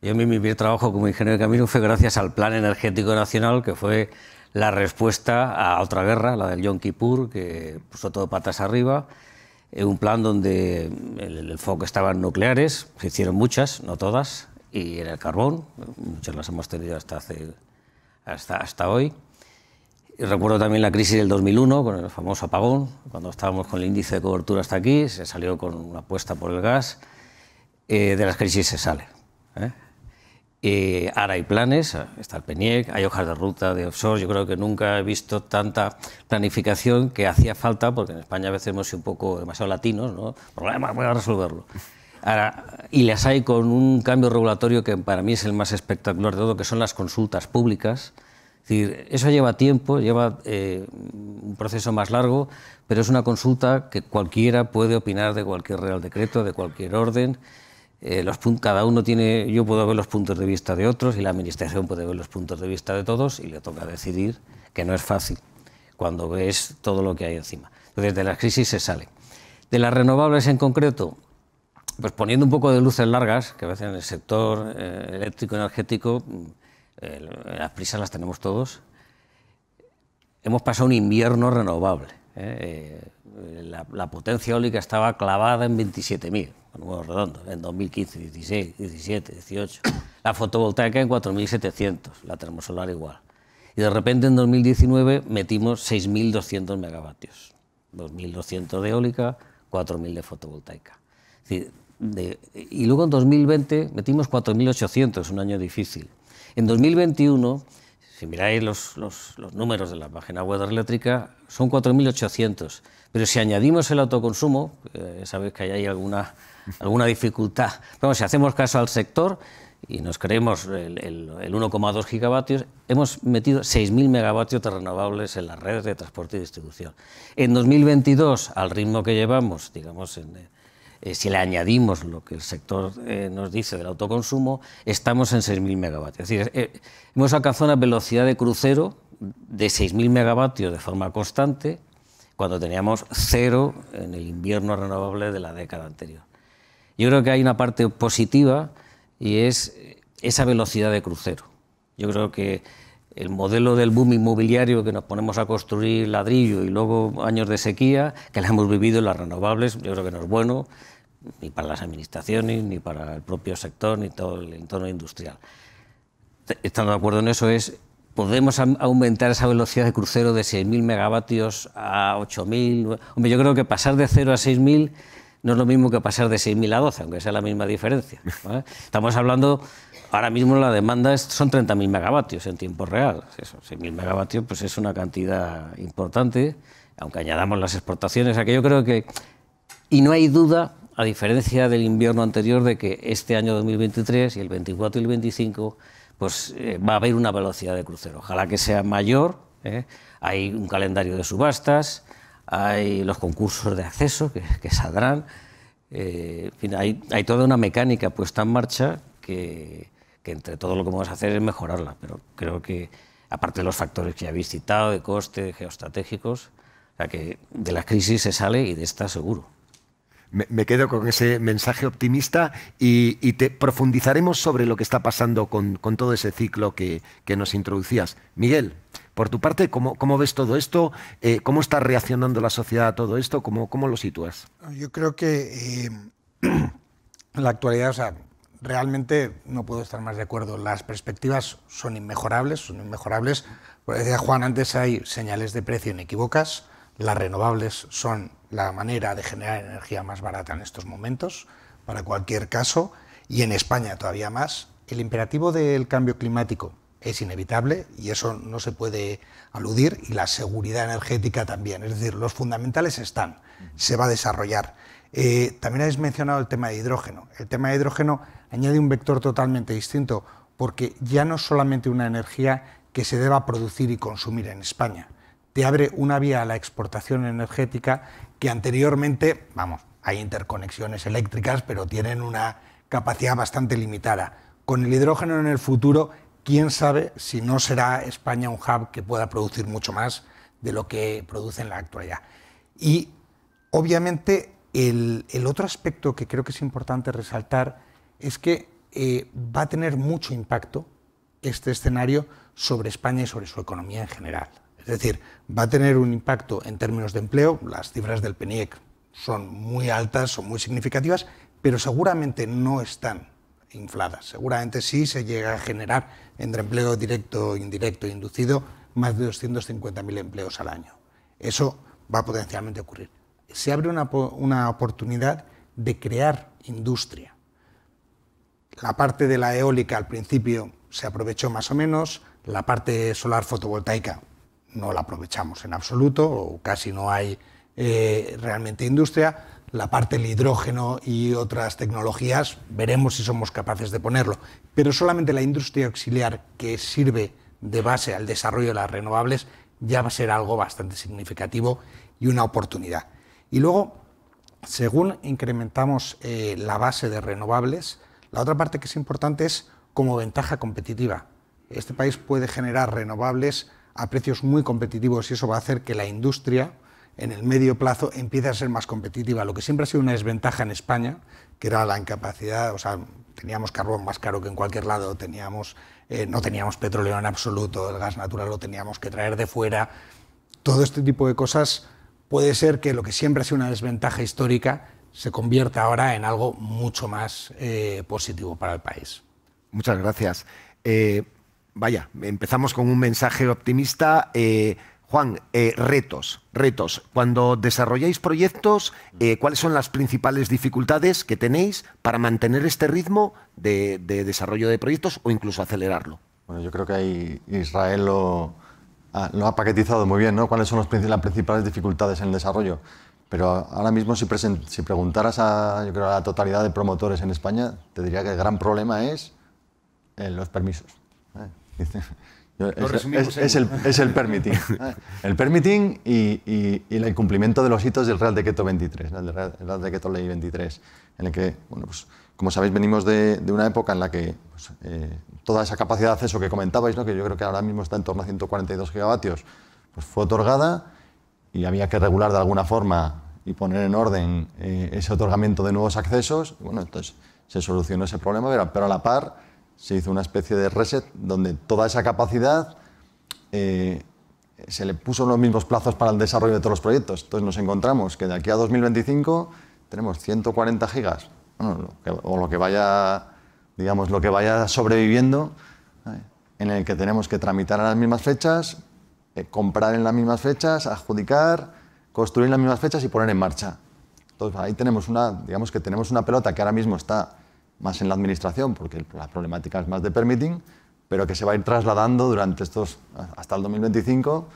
Yo mi, primer trabajo como ingeniero de camino fue gracias al Plan Energético Nacional, que fue la respuesta a otra guerra, la del Yom Kippur, que puso todo patas arriba un plan donde el, enfoque foco estaba en nucleares, se hicieron muchas, no todas, y en el carbón, muchas las hemos tenido hasta, hasta, hasta hoy. recuerdo también la crisis del 2001, con el famoso apagón, cuando estábamos con el índice de cobertura hasta aquí, se salió con una apuesta por el gas, eh, de las crisis se sale. ¿eh? Eh, ahora hay planes, está el PENIEC, hay hojas de ruta de offshore. Yo creo que nunca he visto tanta planificación que hacía falta, porque en España a veces hemos sido un poco demasiado latinos, ¿no? Problema, voy a resolverlo. Ahora, y las hay con un cambio regulatorio que para mí es el más espectacular de todo, que son las consultas públicas. Es decir, eso lleva tiempo, lleva eh, un proceso más largo, pero es una consulta que cualquiera puede opinar de cualquier real decreto, de cualquier orden. Eh, cada uno tiene, yo puedo ver los puntos de vista de otros y la administración puede ver los puntos de vista de todos y le toca decidir que no es fácil cuando ves todo lo que hay encima. Entonces de crisis se sale. De las renovables en concreto, pues poniendo un poco de luces largas, que a veces en el sector eh, eléctrico energético mm, las prisas las tenemos todos. Hemos pasado un invierno renovable. ¿eh? La, la potencia eólica estaba clavada en 27.000 en 2015, 16, 17, 18. La fotovoltaica en 4.700, la termosolar igual. Y de repente en 2019 metimos 6.200 megavatios, 2.200 de eólica, 4.000 de fotovoltaica. y luego en 2020 metimos 4.800, un año difícil. En 2021 si miráis los, números de la página web de eléctrica, son 4.800. Pero si añadimos el autoconsumo, eh, sabéis que hay alguna, alguna dificultad. Vamos, si hacemos caso al sector y nos creemos el, el 1,2 gigavatios, hemos metido 6.000 megavatios de renovables en las redes de transporte y distribución. En 2022, al ritmo que llevamos, digamos, en eh, eh, si le añadimos lo que el sector eh, nos dice del autoconsumo, estamos en 6.000 megavatios. Es decir, eh, hemos alcanzado una velocidad de crucero de 6.000 megavatios de forma constante cuando teníamos cero en el invierno renovable de la década anterior. Yo creo que hay una parte positiva y es esa velocidad de crucero. Yo creo que el modelo del boom inmobiliario que nos ponemos a construir ladrillo y luego años de sequía, que la hemos vivido en las renovables, yo creo que no es bueno ni para las administraciones, ni para el propio sector, ni todo el entorno industrial. Estando de acuerdo en eso es, podemos aumentar esa velocidad de crucero de 6.000 megavatios a 8.000. Hombre, yo creo que pasar de 0 a 6.000 no es lo mismo que pasar de 6.000 a 12, aunque sea la misma diferencia. Estamos hablando, ahora mismo la demanda son 30.000 megavatios en tiempo real. 6.000 megavatios pues es una cantidad importante, aunque añadamos las exportaciones. O que yo creo que, y no hay duda a diferencia del invierno anterior de que este año 2023 y el 24 y el 25 pues eh, va a haber una velocidad de crucero. Ojalá que sea mayor. ¿eh? Hay un calendario de subastas, hay los concursos de acceso que, saldrán. Eh, hay, toda una mecánica puesta en marcha que, entre todo lo que vamos a hacer es mejorarla. Pero creo que, aparte de los factores que ya habéis citado, de coste, de geoestratégicos, que de la crisis se sale y de esta seguro. Me, quedo con ese mensaje optimista y, te profundizaremos sobre lo que está pasando con, todo ese ciclo que, nos introducías. Miguel, por tu parte, ¿cómo, ves todo esto? Eh, ¿Cómo está reaccionando la sociedad a todo esto? ¿Cómo, lo sitúas? Yo creo que en eh, la actualidad, o sea, realmente no puedo estar más de acuerdo. Las perspectivas son inmejorables, son inmejorables. Como decía Juan, antes hay señales de precio inequívocas, las renovables son la manera de generar energía más barata en estos momentos, para cualquier caso, y en España todavía más. El imperativo del cambio climático es inevitable y eso no se puede aludir, y la seguridad energética también. Es decir, los fundamentales están, se va a desarrollar. Eh, también habéis mencionado el tema de hidrógeno. El tema de hidrógeno añade un vector totalmente distinto, porque ya no es solamente una energía que se deba producir y consumir en España, te abre una vía a la exportación energética que anteriormente, vamos, hay interconexiones eléctricas, pero tienen una capacidad bastante limitada. Con el hidrógeno en el futuro, quién sabe si no será España un hub que pueda producir mucho más de lo que produce en la actualidad. Y obviamente el, otro aspecto que creo que es importante resaltar es que eh, va a tener mucho impacto este escenario sobre España y sobre su economía en general. Es decir, va a tener un impacto en términos de empleo, las cifras del PENIEC son muy altas, son muy significativas, pero seguramente no están infladas. Seguramente sí se llega a generar entre empleo directo, indirecto e inducido más de 250.000 empleos al año. Eso va a potencialmente ocurrir. Se abre una, una oportunidad de crear industria. La parte de la eólica al principio se aprovechó más o menos, la parte solar fotovoltaica no la aprovechamos en absoluto, o casi no hay eh, realmente industria. La parte del hidrógeno y otras tecnologías, veremos si somos capaces de ponerlo. Pero solamente la industria auxiliar que sirve de base al desarrollo de las renovables ya va a ser algo bastante significativo y una oportunidad. Y luego, según incrementamos eh, la base de renovables, la otra parte que es importante es como ventaja competitiva. Este país puede generar renovables a precios muy competitivos y eso va a hacer que la industria en el medio plazo empiece a ser más competitiva. Lo que siempre ha sido una desventaja en España, que era la incapacidad, o sea, teníamos carbón más caro que en cualquier lado, teníamos, eh, no teníamos petróleo en absoluto, el gas natural lo teníamos que traer de fuera. Todo este tipo de cosas puede ser que lo que siempre ha sido una desventaja histórica se convierta ahora en algo mucho más eh, positivo para el país. Muchas gracias. Eh, vaya, empezamos con un mensaje optimista. Eh, Juan, eh, retos, retos. Cuando desarrolláis proyectos, eh, ¿cuáles son las principales dificultades que tenéis para mantener este ritmo de, desarrollo de proyectos o incluso acelerarlo? Bueno, yo creo que ahí Israel lo, ha paquetizado muy bien, ¿no? ¿Cuáles son las principales dificultades en el desarrollo? Pero ahora mismo, si, preguntaras a, creo, la totalidad de promotores en España, te diría que el gran problema es los permisos es, el, es, el, permitting. El permitting y, el cumplimiento de los hitos del Real Decreto 23, el Real, Decreto Ley 23, en el que, bueno, pues, como sabéis, venimos de, una época en la que pues, eh, toda esa capacidad de acceso que comentabais, ¿no? que yo creo que ahora mismo está en torno a 142 gigavatios, pues fue otorgada y había que regular de alguna forma y poner en orden eh, ese otorgamiento de nuevos accesos. Bueno, entonces se solucionó ese problema, pero a la par se hizo una especie de reset donde toda esa capacidad eh, se le puso los mismos plazos para el desarrollo de todos los proyectos. Entonces nos encontramos que de aquí a 2025 tenemos 140 gigas, o lo que vaya, digamos, lo que vaya sobreviviendo, ¿eh? en el que tenemos que tramitar a las mismas fechas, eh, comprar en las mismas fechas, adjudicar, construir en las mismas fechas y poner en marcha. Entonces ahí tenemos una, digamos que tenemos una pelota que ahora mismo está más en la administración, porque la problemática es más de permitting, pero que se va a ir trasladando durante estos, hasta el 2025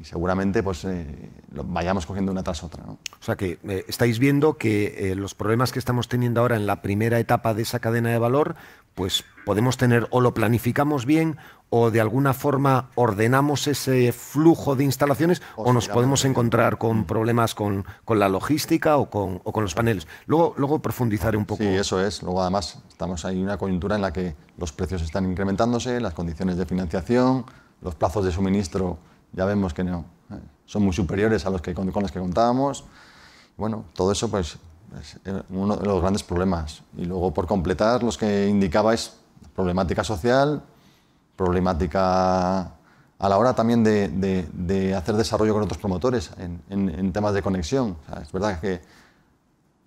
y seguramente pues eh, lo vayamos cogiendo una tras otra. O sea que eh, estáis viendo que eh, los problemas que estamos teniendo ahora en la primera etapa de esa cadena de valor, pues podemos tener o lo planificamos bien o de alguna forma ordenamos ese flujo de instalaciones o, nos podemos encontrar con mm. problemas con, con la logística o con, o con, los paneles. Luego, luego profundizaré un poco. Sí, eso es. Luego además estamos en una coyuntura en la que los precios están incrementándose, las condiciones de financiación, los plazos de suministro ya vemos que no, eh, son muy superiores a los que, con, los que contábamos. Bueno, todo eso pues es eh, uno de los grandes problemas. Y luego por completar los que indicabais, problemática social, problemática a la hora también de, de, hacer desarrollo con otros promotores en, en, temas de conexión. es verdad que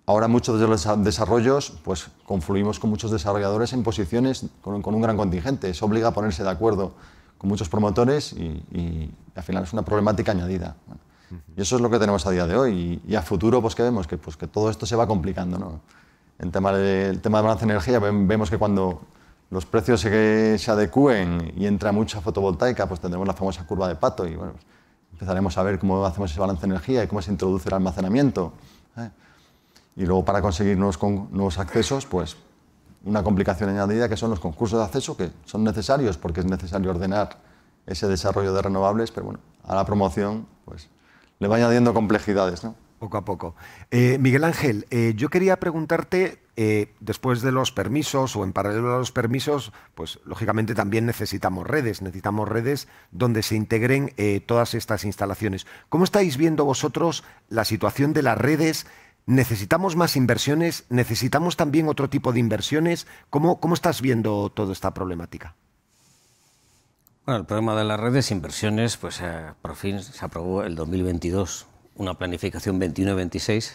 ahora muchos de los desarrollos, pues confluimos con muchos desarrolladores en posiciones con, con un gran contingente. Eso obliga a ponerse de acuerdo con muchos promotores y, y al final es una problemática añadida. y eso es lo que tenemos a día de hoy. Y, a futuro, pues, que vemos? Que, pues, que todo esto se va complicando. ¿no? En tema el tema de balance de energía, vemos que cuando los precios se, se adecúen y entra mucha fotovoltaica, pues tendremos la famosa curva de pato y bueno, empezaremos a ver cómo hacemos ese balance de energía y cómo se introduce el almacenamiento. ¿eh? Y luego para conseguir nuevos, accesos, pues una complicación añadida que son los concursos de acceso, que son necesarios porque es necesario ordenar ese desarrollo de renovables, pero bueno, a la promoción pues, le va añadiendo complejidades. ¿no? Poco a poco. Eh, Miguel Ángel, eh, yo quería preguntarte, eh, después de los permisos o en paralelo a los permisos, pues lógicamente también necesitamos redes, necesitamos redes donde se integren todas estas instalaciones. ¿Cómo estáis viendo vosotros la situación de las redes? ¿Necesitamos más inversiones? ¿Necesitamos también otro tipo de inversiones? ¿Cómo, cómo estás viendo toda esta problemática? Bueno, el problema de las redes, inversiones, pues por fin se aprobó el 2022 una planificación 21-26,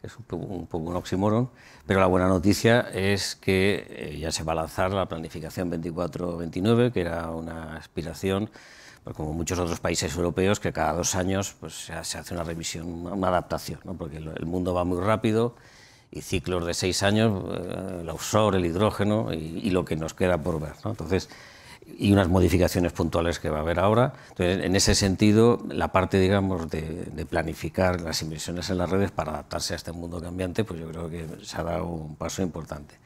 que es un poco, un, poco oxímoron, pero la buena noticia es que eh, ya se va a lanzar la planificación 24-29, que era una aspiración pues como muchos otros países europeos, que cada dos años pues, se hace una revisión, una adaptación, ¿no? porque el mundo va muy rápido y ciclos de seis años, eh, el offshore, el hidrógeno y, y lo que nos queda por ver. ¿no? Entonces, y unas modificaciones puntuales que va a haber ahora. en ese sentido, la parte, digamos, de, planificar las inversiones en las redes para adaptarse a este mundo cambiante, pues yo creo que se ha dado un paso importante.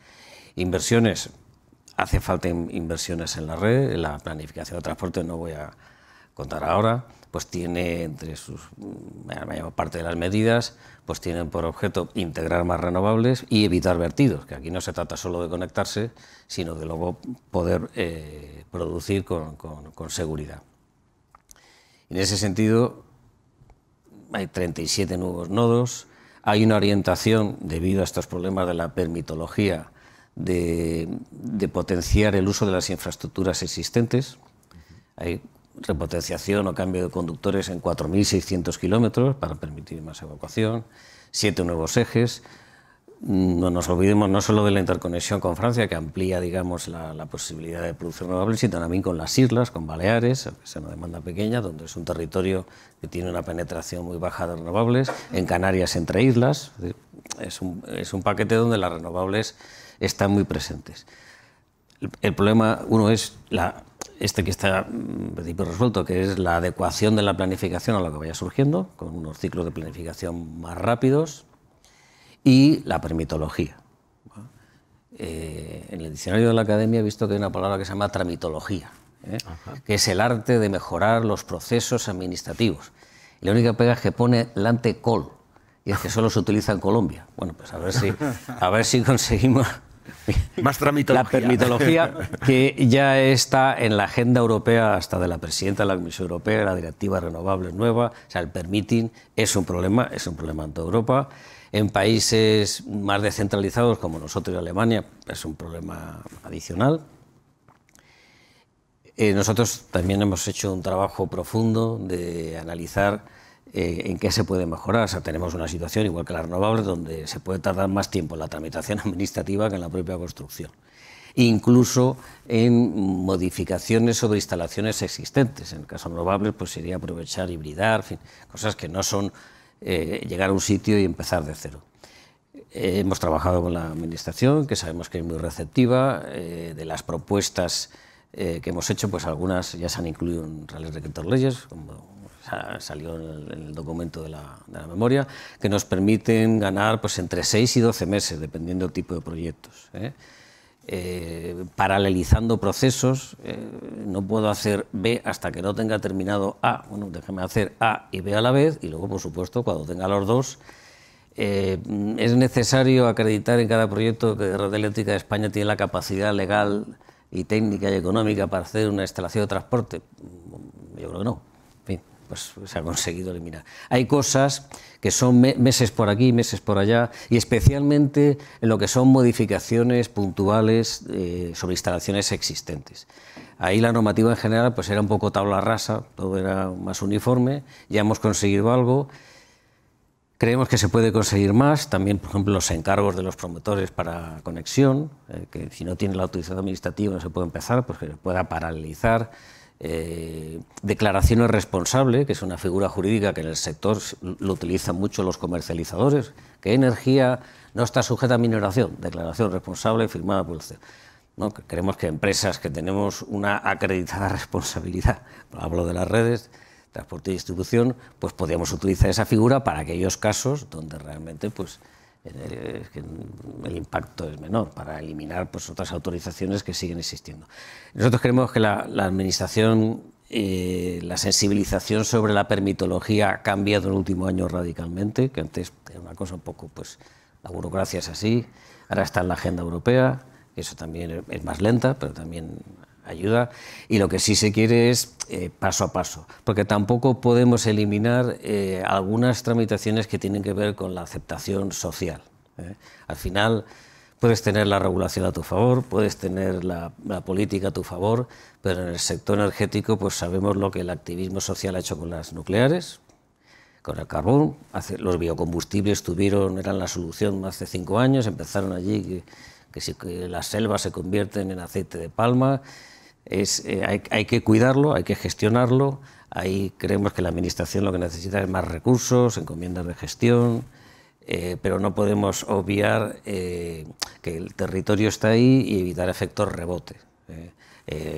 Inversiones, hace falta inversiones en la red, la planificación de transporte no voy a contar ahora pues tiene entre sus, mm, la mayor parte de las medidas, pues tienen por objeto integrar más renovables y evitar vertidos, que aquí no se trata solo de conectarse, sino de luego poder eh, producir con, seguridad. En ese sentido, hay 37 nuevos nodos, hay una orientación, debido a estos problemas de la permitología, de, de, potenciar el uso de las infraestructuras existentes. Hay repotenciación o cambio de conductores en 4.600 kilómetros para permitir más evacuación, siete nuevos ejes. Mm, no nos olvidemos no solo de la interconexión con Francia, que amplía digamos, la, posibilidad de producción renovable, sino también con las islas, con Baleares, que sea una demanda pequeña, donde es un territorio que tiene una penetración muy baja de renovables, en Canarias entre islas. Es un, paquete donde las renovables están muy presentes. el problema, uno es la este que está en mm, principio resuelto, que es la adecuación de la planificación a lo que vaya surgiendo, con unos ciclos de planificación más rápidos, y la permitología. Eh, en el diccionario de la academia he visto que hay una palabra que se llama tramitología, ¿eh? que es el arte de mejorar los procesos administrativos. la única pega es que pone lante col, y es que solo se utiliza en Colombia. Bueno, pues a ver si, a ver si conseguimos Más tramitología. La permitología que ya está en la agenda europea, hasta de la presidenta de la Comisión Europea, la directiva renovable nueva. O sea, el permitting es un problema, es un problema en toda Europa. En países más descentralizados como nosotros y Alemania es un problema adicional. Eh, nosotros también hemos hecho un trabajo profundo de analizar eh, en qué se puede mejorar. O sea, tenemos una situación, igual que las renovables, donde se puede tardar más tiempo en la tramitación administrativa que en la propia construcción. Incluso en modificaciones sobre instalaciones existentes. En el caso de renovables, pues sería aprovechar, hibridar, en cosas que no son eh, llegar a un sitio y empezar de cero. Eh, hemos trabajado con la Administración, que sabemos que es muy receptiva. de las propuestas que hemos hecho, pues algunas ya se han incluido en reales decretos leyes, como salió en el documento de la, memoria, que nos permiten ganar pues, entre 6 y 12 meses, dependiendo del tipo de proyectos. ¿eh? Eh, paralelizando procesos, ¿eh? no puedo hacer B hasta que no tenga terminado A, bueno, déjeme hacer A y B a la vez, y luego, por supuesto, cuando tenga los dos, es necesario acreditar en cada proyecto que Red Eléctrica de España tiene la capacidad legal y técnica y económica para hacer una instalación de transporte. Yo creo que no pues se ha conseguido eliminar. Hay cosas que son meses por aquí, meses por allá, y especialmente en lo que son modificaciones puntuales eh, sobre instalaciones existentes. Ahí la normativa en general pues era un poco tabla rasa, todo era más uniforme, ya hemos conseguido algo. Creemos que se puede conseguir más, también, por ejemplo, los encargos de los promotores para conexión, eh, que si no tiene la autorización administrativa no se puede empezar, pues que se pueda paralizar Declaración eh, declaraciones responsable, que es una figura jurídica que en el sector lo utilizan mucho los comercializadores, que energía no está sujeta a mineración, declaración responsable firmada por el CEO. ¿No? Queremos que empresas que tenemos una acreditada responsabilidad, hablo de las redes, transporte y distribución, pues podríamos utilizar esa figura para aquellos casos donde realmente pues, el impacto es menor para eliminar pues, otras autorizaciones que siguen existiendo. Nosotros creemos que la, Administración, eh, la sensibilización sobre la permitología ha cambiado en el último año radicalmente, que antes era una cosa un poco, pues la burocracia es así, ahora está en la agenda europea, eso también es más lenta, pero también ayuda y lo que sí se quiere es eh, paso a paso, porque tampoco podemos eliminar eh, algunas tramitaciones que tienen que ver con la aceptación social. ¿eh? Al final puedes tener la regulación a tu favor, puedes tener la, política a tu favor, pero en el sector energético pues sabemos lo que el activismo social ha hecho con las nucleares, con el carbón, hace, los biocombustibles tuvieron, eran la solución más de cinco años, empezaron allí que, que las selvas se convierten en aceite de palma, eh, hay, que cuidarlo, hay que gestionarlo. Ahí creemos que la Administración lo que necesita es más recursos, encomiendas de gestión, eh, pero no podemos obviar eh, que el territorio está ahí y evitar efectos rebote.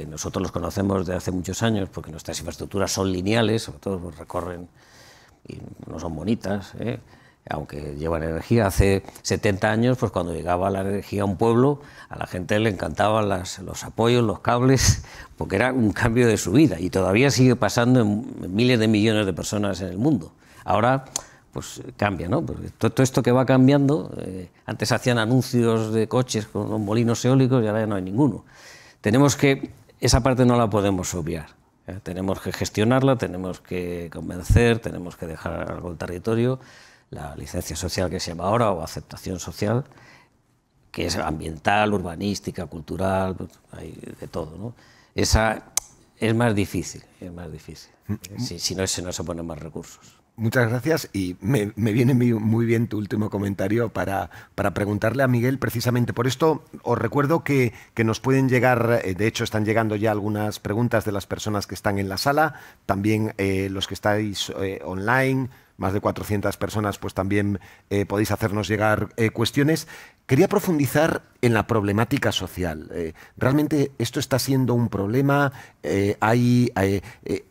nosotros los conocemos de hace muchos años porque nuestras infraestructuras son lineales, sobre todo pues recorren y no son bonitas aunque llevan energía. Hace 70 años, pues cuando llegaba la energía a un pueblo, a la gente le encantaban los apoyos, los cables, porque era un cambio de su vida y todavía sigue pasando en miles de millones de personas en el mundo. Ahora, pues cambia, ¿no? Porque todo, esto que va cambiando, eh, antes hacían anuncios de coches con los molinos eólicos y ahora ya no hay ninguno. Tenemos que, esa parte no la podemos obviar. ¿eh? Tenemos que gestionarla, tenemos que convencer, tenemos que dejar algo el territorio la licencia social que se llama ahora o aceptación social, que es ambiental, urbanística, cultural, pues, hay de todo. ¿no? Esa es más difícil, es más difícil. Mm, si, no, se nos ponen más recursos. Muchas gracias y me, viene muy bien tu último comentario para, preguntarle a Miguel precisamente por esto. Os recuerdo que, nos pueden llegar, eh, de hecho están llegando ya algunas preguntas de las personas que están en la sala, también eh, los que estáis eh, online más de 400 personas, pues también eh, podéis hacernos llegar eh, cuestiones. Quería profundizar en la problemática social. Eh, ¿Realmente esto está siendo un problema? hay,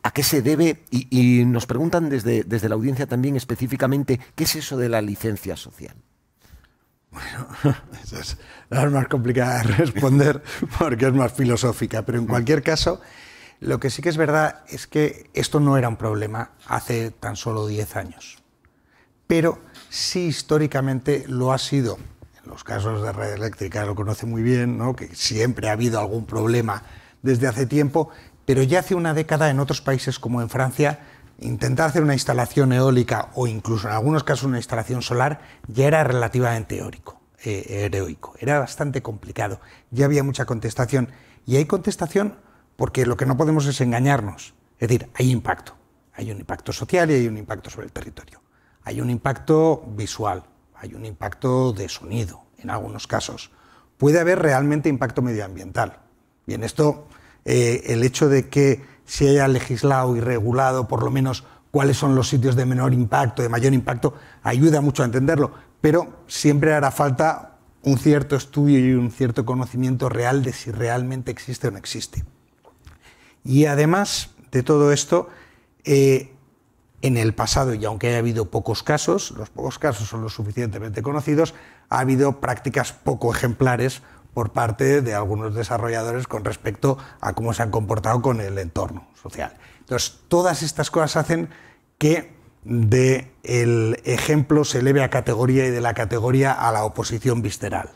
¿A qué se debe? Y, nos preguntan desde, desde la audiencia también específicamente, ¿qué es eso de la licencia social? Bueno, es la más complicada de responder porque es más filosófica, pero en cualquier caso... Lo que sí que es verdad es que esto no era un problema hace tan solo 10 años, pero sí históricamente lo ha sido. En los casos de red eléctrica lo conoce muy bien, ¿no? que siempre ha habido algún problema desde hace tiempo, pero ya hace una década en otros países como en Francia, intentar hacer una instalación eólica o incluso en algunos casos una instalación solar ya era relativamente eh, heroico, era bastante complicado, ya había mucha contestación y hay contestación porque lo que no podemos es engañarnos. Es decir, hay impacto. Hay un impacto social y hay un impacto sobre el territorio. Hay un impacto visual, hay un impacto de sonido, en algunos casos. Puede haber realmente impacto medioambiental. Bien, esto, eh, el hecho de que se haya legislado y regulado por lo menos cuáles son los sitios de menor impacto, de mayor impacto, ayuda mucho a entenderlo, pero siempre hará falta un cierto estudio y un cierto conocimiento real de si realmente existe o no existe. Y además de todo esto, eh, en el pasado, y aunque haya habido pocos casos, los pocos casos son lo suficientemente conocidos, ha habido prácticas poco ejemplares por parte de algunos desarrolladores con respecto a cómo se han comportado con el entorno social. Entonces, todas estas cosas hacen que de ejemplo se eleve a categoría y de la categoría a la oposición visceral.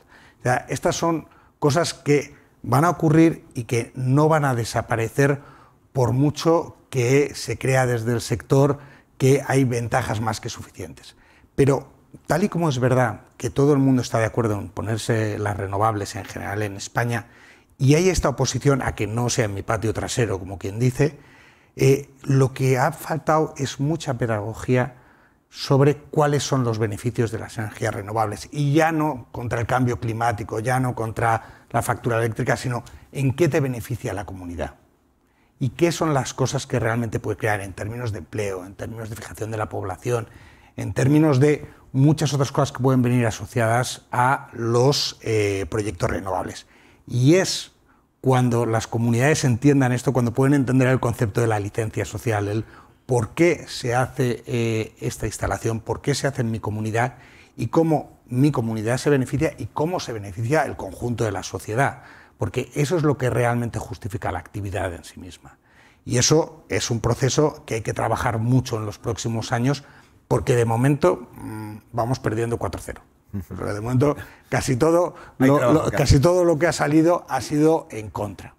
estas son cosas que van a ocurrir y que no van a desaparecer por mucho que se crea desde el sector que hay ventajas más que suficientes. Pero tal y como es verdad que todo el mundo está de acuerdo en ponerse las renovables en general en España, y hay esta oposición a que no sea en mi patio trasero, como quien dice, eh, lo que ha faltado es mucha pedagogía sobre cuáles son los beneficios de las energías renovables. Y ya no contra el cambio climático, ya no contra la factura eléctrica, sino en qué te beneficia la comunidad y qué son las cosas que realmente puede crear en términos de empleo, en términos de fijación de la población, en términos de muchas otras cosas que pueden venir asociadas a los eh, proyectos renovables. Y es cuando las comunidades entiendan esto, cuando pueden entender el concepto de la licencia social, el por qué se hace eh, esta instalación, por qué se hace en mi comunidad y cómo mi comunidad se beneficia y cómo se beneficia el conjunto de la sociedad, porque eso es lo que realmente justifica la actividad en sí misma. Y eso es un proceso que hay que trabajar mucho en los próximos años, porque de momento mm, vamos perdiendo 4-0. de momento casi todo, casi todo lo que ha salido ha sido en contra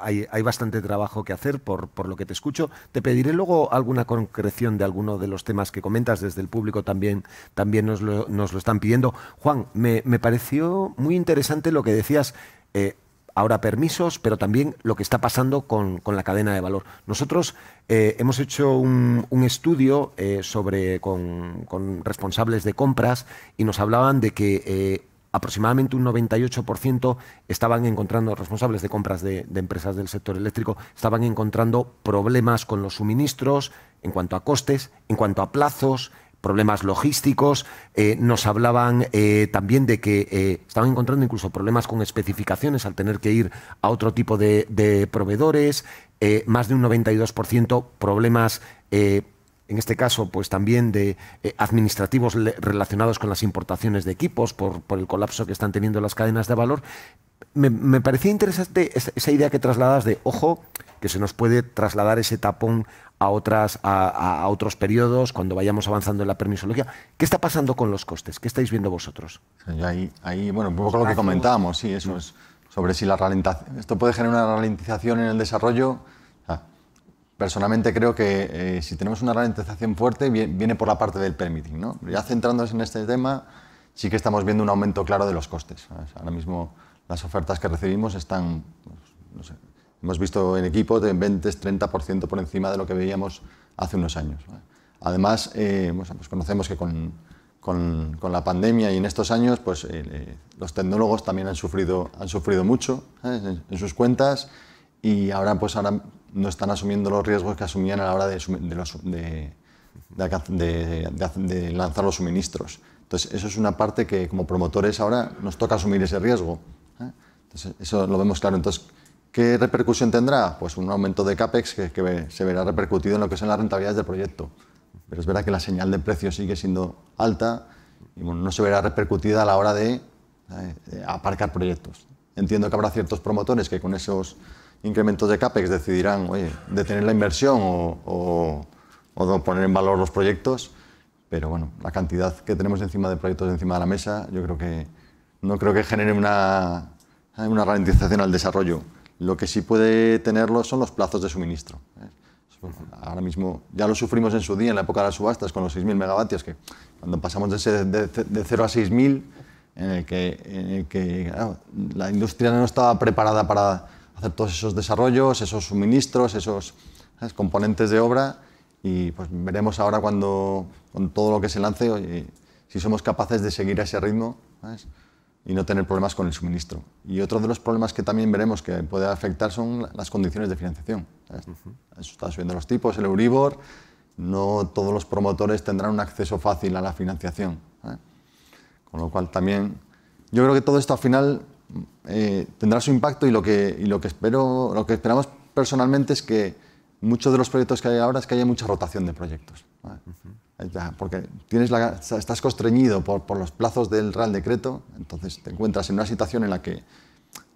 hay, bastante trabajo que hacer por, por, lo que te escucho. Te pediré luego alguna concreción de alguno de los temas que comentas desde el público también, también nos, lo, están pidiendo. Juan, me, pareció muy interesante lo que decías. Eh, ahora permisos, pero también lo que está pasando con, la cadena de valor. Nosotros eh, hemos hecho un, estudio eh, sobre con, con, responsables de compras y nos hablaban de que aproximadamente un 98% estaban encontrando, responsables de compras de, empresas del sector eléctrico, estaban encontrando problemas con los suministros en cuanto a costes, en cuanto a plazos, problemas logísticos, eh, nos hablaban eh, también de que eh, estaban encontrando incluso problemas con especificaciones al tener que ir a otro tipo de proveedores, más de un 92% problemas en este caso, pues también de eh, administrativos relacionados con las importaciones de equipos por, el colapso que están teniendo las cadenas de valor. Me, parecía interesante esa, idea que trasladas de, ojo, que se nos puede trasladar ese tapón a, otras, a, otros periodos cuando vayamos avanzando en la permisología. ¿Qué está pasando con los costes? ¿Qué estáis viendo vosotros? ahí, bueno, un poco lo que comentábamos, sí, eso es sobre si la ralentización, esto puede generar una ralentización en el desarrollo personalmente creo que eh, si tenemos una ralentización fuerte viene por la parte del permitting. ¿no? Ya centrándonos en este tema, sí que estamos viendo un aumento claro de los costes. Ahora mismo las ofertas que recibimos están, pues, no sé, hemos visto en equipo de 20-30% por encima de lo que veíamos hace unos años. Además, eh, pues conocemos que con, con, la pandemia y en estos años, pues eh, los tecnólogos también han sufrido, han sufrido mucho en, en sus cuentas y ahora pues ahora no están asumiendo los riesgos que asumían a la hora de, lanzar los suministros. Entonces, eso es una parte que como promotores ahora nos toca asumir ese riesgo. ¿eh? Entonces, eso lo vemos claro. Entonces, ¿qué repercusión tendrá? Pues un aumento de CAPEX que, se verá repercutido en lo que son las rentabilidades del proyecto. Pero es verdad que la señal de precio sigue siendo alta y no se verá repercutida a la hora de aparcar proyectos. Entiendo que habrá ciertos promotores que con esos incrementos de CAPEX decidirán, oye, detener la inversión o, poner en valor los proyectos, pero bueno, la cantidad que tenemos encima de proyectos encima de la mesa, yo creo que no creo que genere una, una ralentización al desarrollo. Lo que sí puede tenerlo son los plazos de suministro. ¿eh? Ahora mismo ya lo sufrimos en su día, en la época de las subastas, con los 6.000 megavatios, que cuando pasamos de, 0 a 6.000, en que, en que la industria no estaba preparada para hacer todos esos desarrollos, esos suministros, esos componentes de obra y pues veremos ahora cuando, con todo lo que se lance si somos capaces de seguir a ese ritmo y no tener problemas con el suministro. Y otro de los problemas que también veremos que puede afectar son las condiciones de financiación. ¿sabes? subiendo los tipos, el Euribor, no todos los promotores tendrán un acceso fácil a la financiación. Con lo cual también, yo creo que todo esto al final eh, tendrá su impacto y lo que, y lo que, espero, lo que esperamos personalmente es que muchos de los proyectos que hay ahora es que haya mucha rotación de proyectos. Porque tienes la, estás constreñido por, por, los plazos del Real Decreto, entonces te encuentras en una situación en la que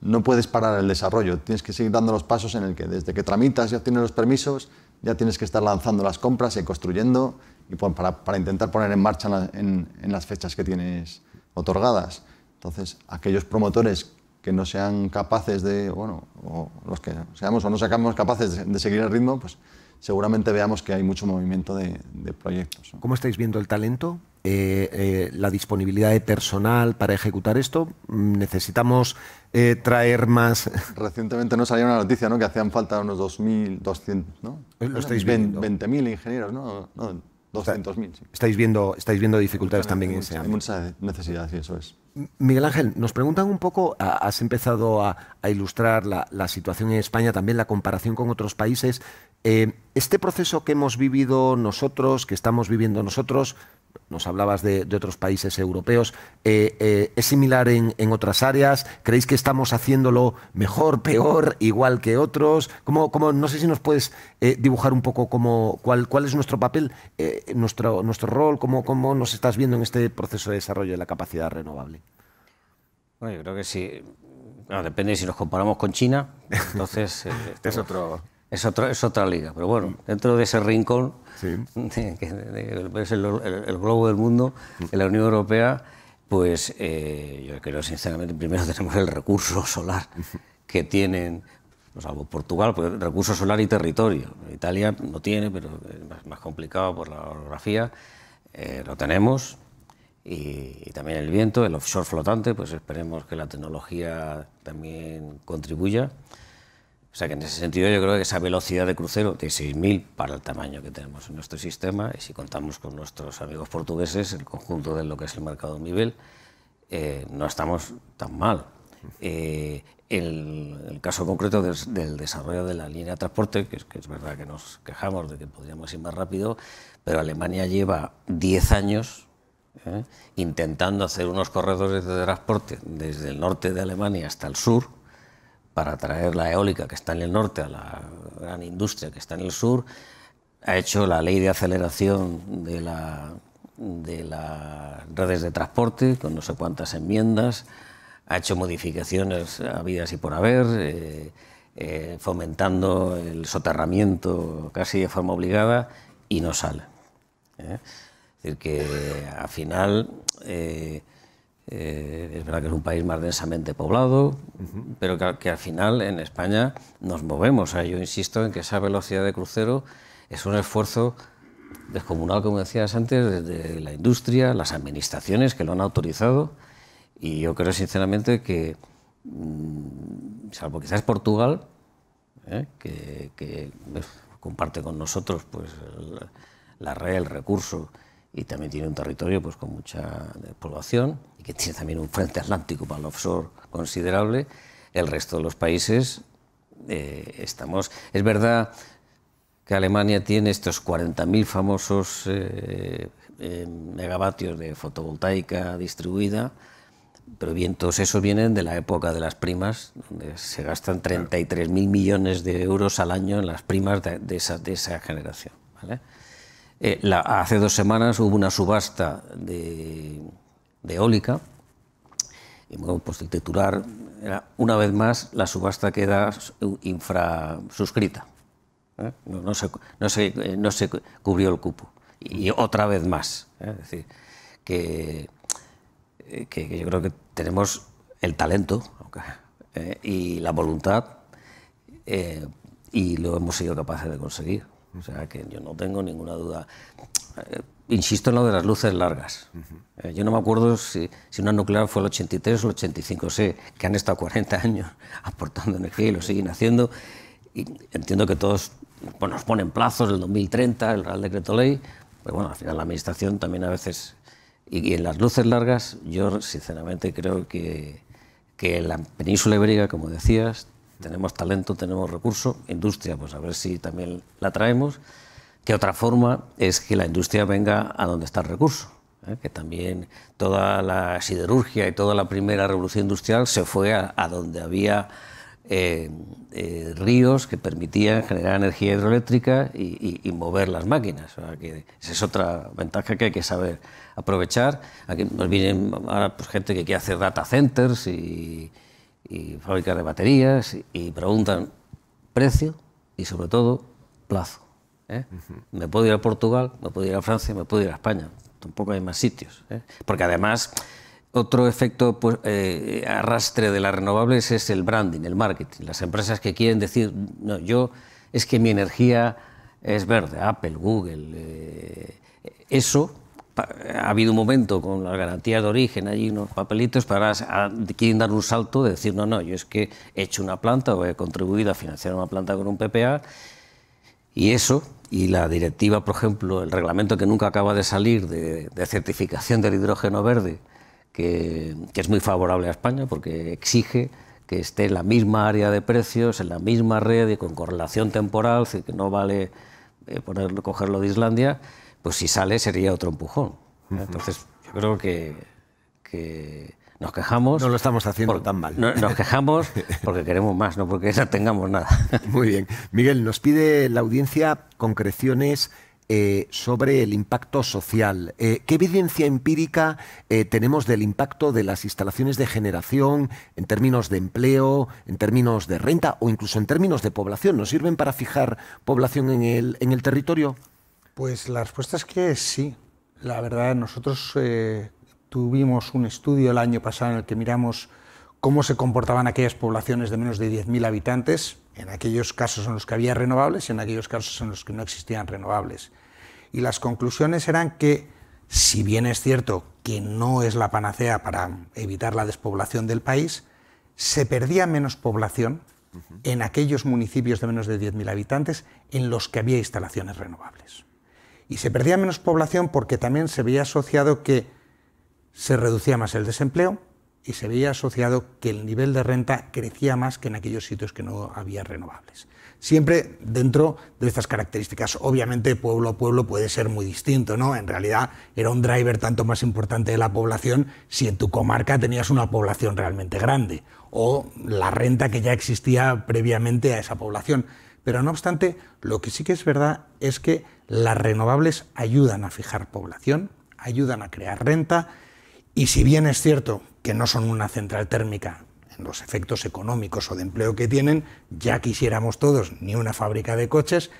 no puedes parar el desarrollo, tienes que seguir dando los pasos en el que desde que tramitas ya tienes los permisos, ya tienes que estar lanzando las compras y construyendo y para, para intentar poner en marcha en las fechas que tienes otorgadas. Entonces, aquellos promotores que no sean capaces de, bueno, o los que seamos o no seamos capaces de, seguir el ritmo, pues seguramente veamos que hay mucho movimiento de, proyectos. ¿Cómo estáis viendo el talento? Eh, eh, la disponibilidad de personal para ejecutar esto? ¿Necesitamos eh, traer más...? Recientemente nos salió una noticia ¿no? que hacían falta unos 2.200, ¿no? ¿Lo estáis viendo? 20.000 ingenieros, ¿no? no 200.000. Estáis, viendo, estáis viendo dificultades también en ese ámbito. Hay necesidades eso es. Miguel Ángel, nos preguntan un poco, has empezado a, ilustrar la, situación en España, también la comparación con otros países. Eh, este proceso que hemos vivido nosotros, que estamos viviendo nosotros, nos hablabas de, otros países europeos, eh, eh, ¿es similar en, otras áreas? ¿Creéis que estamos haciéndolo mejor, peor, igual que otros? no sé si nos puedes dibujar un poco cómo, cuál, cuál es nuestro papel, nuestro, nuestro rol, cómo, cómo nos estás viendo en este proceso de desarrollo de la capacidad renovable. Bueno, yo creo que sí. depende si nos comparamos con China, entonces... este es otro... Es, otra liga, pero bueno, mm. dentro de ese rincón, que es el, globo del mundo, mm. en la Unión Europea, pues eh, yo creo sinceramente, primero tenemos el recurso solar que tienen, salvo Portugal, pues, recurso solar y territorio. Italia no tiene, pero es más, complicado por la orografía, eh, lo tenemos. Y, y también el viento, el offshore flotante, pues esperemos que la tecnología también contribuya. O sea que en ese sentido yo creo que esa velocidad de crucero de 6.000 para el tamaño que tenemos en nuestro sistema, y si contamos con nuestros amigos portugueses, el conjunto de lo que es el mercado nivel, eh, no estamos tan mal. Eh, el, caso concreto del desarrollo de la línea de transporte, que es, verdad que nos quejamos de que podríamos ir más rápido, pero Alemania lleva 10 años eh, intentando hacer unos corredores de transporte desde el norte de Alemania hasta el sur, para atraer la eólica que está en el norte a la gran industria que está en el sur, ha hecho la ley de aceleración de, las redes de transporte con no sé cuántas enmiendas, ha hecho modificaciones a vidas y por haber, eh, eh, fomentando el soterramiento casi de forma obligada y no sale. ¿eh? Es decir, que al final eh, es verdad que es un país más densamente poblado, pero que, al final en España nos movemos. yo insisto en que esa velocidad de crucero es un esfuerzo descomunal, como decías antes, desde la industria, las administraciones que lo han autorizado. Y yo creo sinceramente que, mm, salvo quizás Portugal, eh, que, pues, comparte con nosotros pues, la red, el recurso, y también tiene un territorio pues, con mucha población y que tiene también un frente atlántico para el offshore considerable. El resto de los países eh, estamos... Es verdad que Alemania tiene estos 40.000 famosos eh, eh, megavatios de fotovoltaica distribuida, pero bien, todos esos vienen de la época de las primas, donde se gastan 33.000 millones de euros al año en las primas de, de, esa, de esa generación. ¿vale? Eh, hace dos semanas hubo una subasta de, eólica. Y bueno, pues el titular una vez más, la subasta queda infrasuscrita. ¿eh? Eh, no, se, cubrió el cupo. Y otra vez más. Es decir, que, yo creo que tenemos el talento y la voluntad y lo hemos sido capaces de conseguir. O sea que yo no tengo ninguna duda. Eh, insisto en lo de las luces largas. Eh, yo no me acuerdo si, una nuclear fue el 83 o el 85, sé que han estado 40 años aportando energía y lo siguen haciendo. Y entiendo que todos nos ponen plazos, el 2030, el Real Decreto Ley, pero bueno, al final la Administración también a veces... Y, y en las luces largas yo sinceramente creo que, que la península ibérica, como decías, tenemos talento, tenemos recursos, industria, pues a ver si también la traemos. Que otra forma es que la industria venga a donde está el recurso, ¿Eh? que también toda la siderurgia y toda la primera revolución industrial se fue a, donde había eh, eh, ríos que permitían generar energía hidroeléctrica y, mover las máquinas. que esa es otra ventaja que hay que saber aprovechar. Aquí nos vienen ahora pues, gente que quiere hacer data centers y y fábricas de baterías y preguntan precio y sobre todo plazo. ¿eh? Me puedo ir a Portugal, me puedo ir a Francia, me puedo ir a España. Tampoco hay más sitios. ¿eh? Porque además, otro efecto pues, eh, arrastre de las renovables es el branding, el marketing. Las empresas que quieren decir, no, yo es que mi energía es verde, Apple, Google. eso ha habido un momento con las garantías de origen, allí unos papelitos, para quieren dar un salto de decir, no, no, yo es que he hecho una planta o he contribuido a financiar una planta con un PPA y eso, y la directiva, por ejemplo, el reglamento que nunca acaba de salir de, certificación del hidrógeno verde, que, es muy favorable a España porque exige que esté en la misma área de precios, en la misma red y con correlación temporal, que no vale eh, cogerlo de Islandia, pues si sale sería otro empujón. Entonces, yo creo que, nos quejamos. No lo estamos haciendo tan mal. nos quejamos porque queremos más, no porque no tengamos nada. Muy bien. Miguel, nos pide la audiencia concreciones eh, sobre el impacto social. Eh, ¿Qué evidencia empírica eh, tenemos del impacto de las instalaciones de generación en términos de empleo, en términos de renta o incluso en términos de población? ¿Nos sirven para fijar población en el, en el territorio? Pues la respuesta es que sí. La verdad, nosotros eh, tuvimos un estudio el año pasado en el que miramos cómo se comportaban aquellas poblaciones de menos de 10.000 habitantes, en aquellos casos en los que había renovables y en aquellos casos en los que no existían renovables. Y las conclusiones eran que, si bien es cierto que no es la panacea para evitar la despoblación del país, se perdía menos población en aquellos municipios de menos de 10.000 habitantes en los que había instalaciones renovables. Y se perdía menos población porque también se veía asociado que se reducía más el desempleo y se veía asociado que el nivel de renta crecía más que en aquellos sitios que no había renovables. Siempre dentro de estas características. Obviamente pueblo a pueblo puede ser muy distinto, ¿no? En realidad era un driver tanto más importante de la población si en tu comarca tenías una población realmente grande o la renta que ya existía previamente a esa población. Pero no obstante, lo que sí que es verdad es que las renovables ayudan a fijar población, ayudan a crear renta y si bien es cierto que no son una central térmica en los efectos económicos o de empleo que tienen, ya quisiéramos todos ni una fábrica de coches,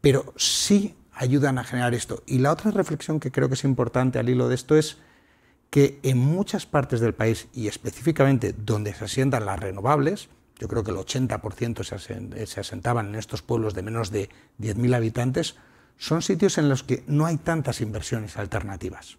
pero sí ayudan a generar esto. Y la otra reflexión que creo que es importante al hilo de esto es que en muchas partes del país y específicamente donde se asientan las renovables, yo creo que el 80% se asentaban en estos pueblos de menos de 10.000 habitantes, son sitios en los que no hay tantas inversiones alternativas.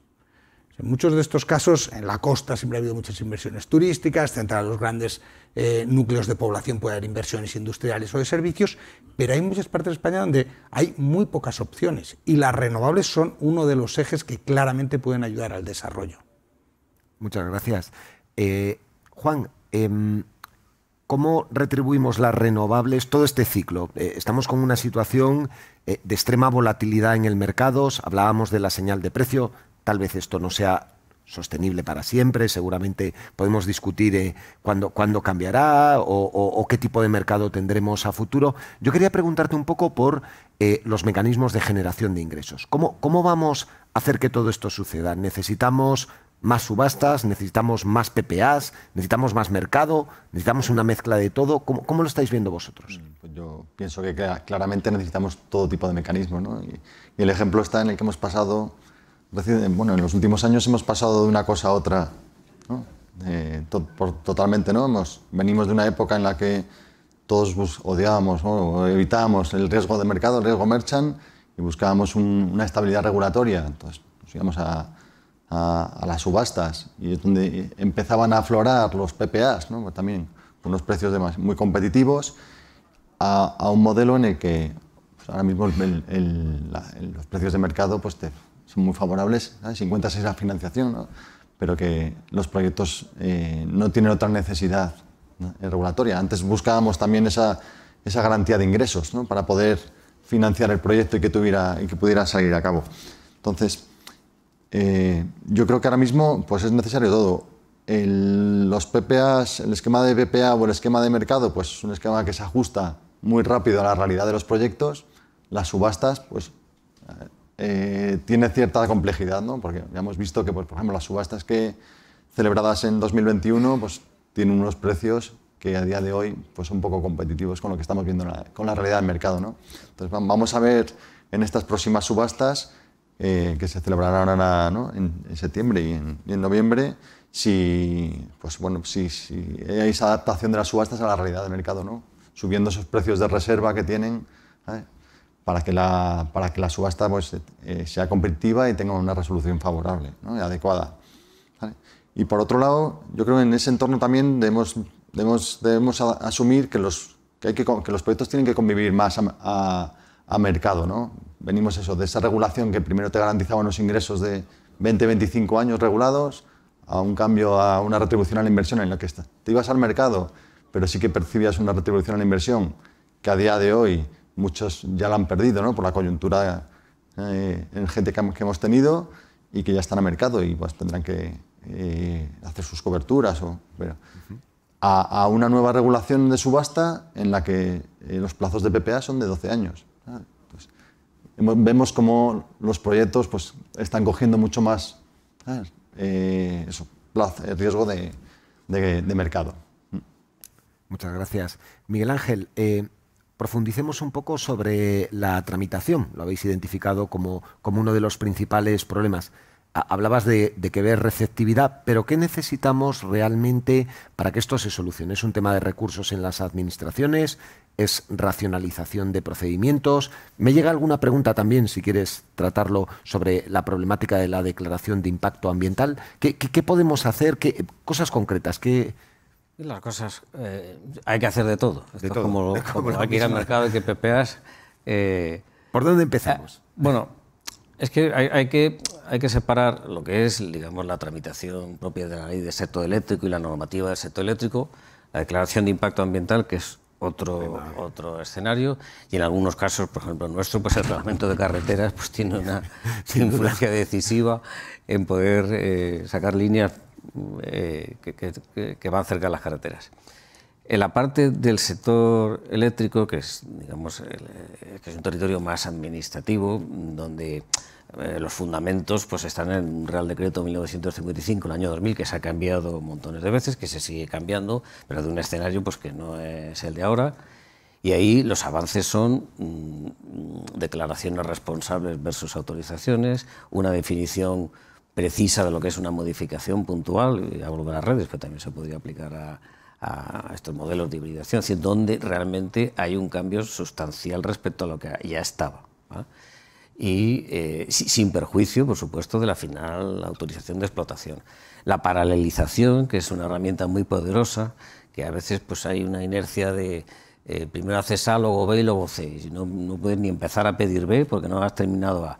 En muchos de estos casos, en la costa siempre ha habido muchas inversiones turísticas, centrar los grandes eh, núcleos de población puede haber inversiones industriales o de servicios, pero hay muchas partes de España donde hay muy pocas opciones y las renovables son uno de los ejes que claramente pueden ayudar al desarrollo. Muchas gracias. Eh, Juan, em, ¿cómo retribuimos las renovables todo este ciclo? Eh, estamos con una situación eh, de extrema volatilidad en el mercado, hablábamos de la señal de precio, tal vez esto no sea sostenible para siempre, seguramente podemos discutir eh, cuándo, cambiará o, qué tipo de mercado tendremos a futuro. Yo quería preguntarte un poco por eh, los mecanismos de generación de ingresos. ¿Cómo vamos a hacer que todo esto suceda? ¿Necesitamos más subastas, necesitamos más PPAs, necesitamos más mercado, necesitamos una mezcla de todo. ¿Cómo, lo estáis viendo vosotros? Mm, pues yo pienso que claramente necesitamos todo tipo de mecanismos. Y, el ejemplo está en el que hemos pasado, bueno, en los últimos años hemos pasado de una cosa a otra eh, totalmente. ¿no? Hemos, venimos de una época en la que todos odiábamos o evitábamos el riesgo de mercado, el riesgo merchant, y buscábamos una estabilidad regulatoria. Entonces nos íbamos a a, las subastas y es donde empezaban a aflorar los PPAs, también también unos precios muy competitivos, a, un modelo en el que pues, ahora mismo los precios de mercado pues son muy favorables, ¿sabes? 56 la financiación, pero que los proyectos eh, no tienen otra necesidad regulatoria. Antes buscábamos también esa, esa garantía de ingresos para poder financiar el proyecto y que, tuviera, y que pudiera salir a cabo. Entonces, eh, yo creo que ahora mismo pues es necesario todo. El, los PPAs, el esquema de PPA o el esquema de mercado, pues es un esquema que se ajusta muy rápido a la realidad de los proyectos. Las subastas, pues eh, tiene cierta complejidad, ¿no? Porque ya hemos visto que, pues, por ejemplo, las subastas que celebradas en 2021, pues tienen unos precios que a día de hoy pues, son poco competitivos con lo que estamos viendo, con la realidad del mercado, ¿no? Entonces vamos a ver en estas próximas subastas eh, que se celebrarán en, septiembre y en, noviembre, si, pues, bueno, si, hay esa adaptación de las subastas a la realidad del mercado, ¿no? subiendo esos precios de reserva que tienen ¿eh? para que la, para que la subasta pues, eh, sea competitiva y tenga una resolución favorable y adecuada. Y por otro lado, yo creo que en ese entorno también debemos, debemos, debemos asumir que los, que, hay que, que los proyectos tienen que convivir más a, a, a mercado. ¿no? venimos eso, de esa regulación que primero te garantizaba unos ingresos de 20-25 años regulados a un cambio a una retribución a la inversión en la que te ibas al mercado, pero sí que percibías una retribución a la inversión que a día de hoy muchos ya la han perdido ¿no? por la coyuntura eh, en gente que, hemos tenido y que ya están a mercado y pues tendrán que eh, hacer sus coberturas. O, a, una nueva regulación de subasta en la que eh, los plazos de PPA son de 12 años vemos cómo los proyectos pues, están cogiendo mucho más el eh, eh, riesgo de, mercado. Muchas gracias. Miguel Ángel, eh, profundicemos un poco sobre la tramitación. Lo habéis identificado como, como uno de los principales problemas. Hablabas de, de, que ver receptividad, pero ¿qué necesitamos realmente para que esto se solucione? ¿Es un tema de recursos en las administraciones? es racionalización de procedimientos. Me llega alguna pregunta también, si quieres tratarlo, sobre la problemática de la declaración de impacto ambiental. ¿Qué, podemos hacer? ¿Qué, cosas concretas. las cosas, eh, hay que hacer de todo. como, ir al mercado, y que pepeas. Eh, ¿Por dónde empezamos? Ah, bueno, es que hay, que hay que separar lo que es, digamos, la tramitación propia de la ley del sector eléctrico y la normativa del sector eléctrico, la declaración de impacto ambiental, que es otro, otro escenario y en algunos casos, por ejemplo nuestro, pues el reglamento de carreteras pues tiene una influencia decisiva en poder eh, sacar líneas eh, que, van cerca de las carreteras. En la parte del sector eléctrico, que es, digamos, eh, que es un territorio más administrativo, donde eh, los fundamentos pues están en un Real Decreto 1955, el año 2000, que se ha cambiado montones de veces, que se sigue cambiando, pero de un escenario pues que no es el de ahora. Y ahí los avances son mm, declaraciones responsables versus autorizaciones, una definición precisa de lo que es una modificación puntual, y hablo de las redes, pero también se podría aplicar a, estos modelos de hibridación, donde realmente hay un cambio sustancial respecto a lo que ya estaba y eh, sin perjuicio, por supuesto, de la final autorización de explotación. La paralelización, que es una herramienta muy poderosa, que a veces pues, hay una inercia de eh, primero haces A, luego B y luego C, y no, no puedes ni empezar a pedir B porque no has terminado A.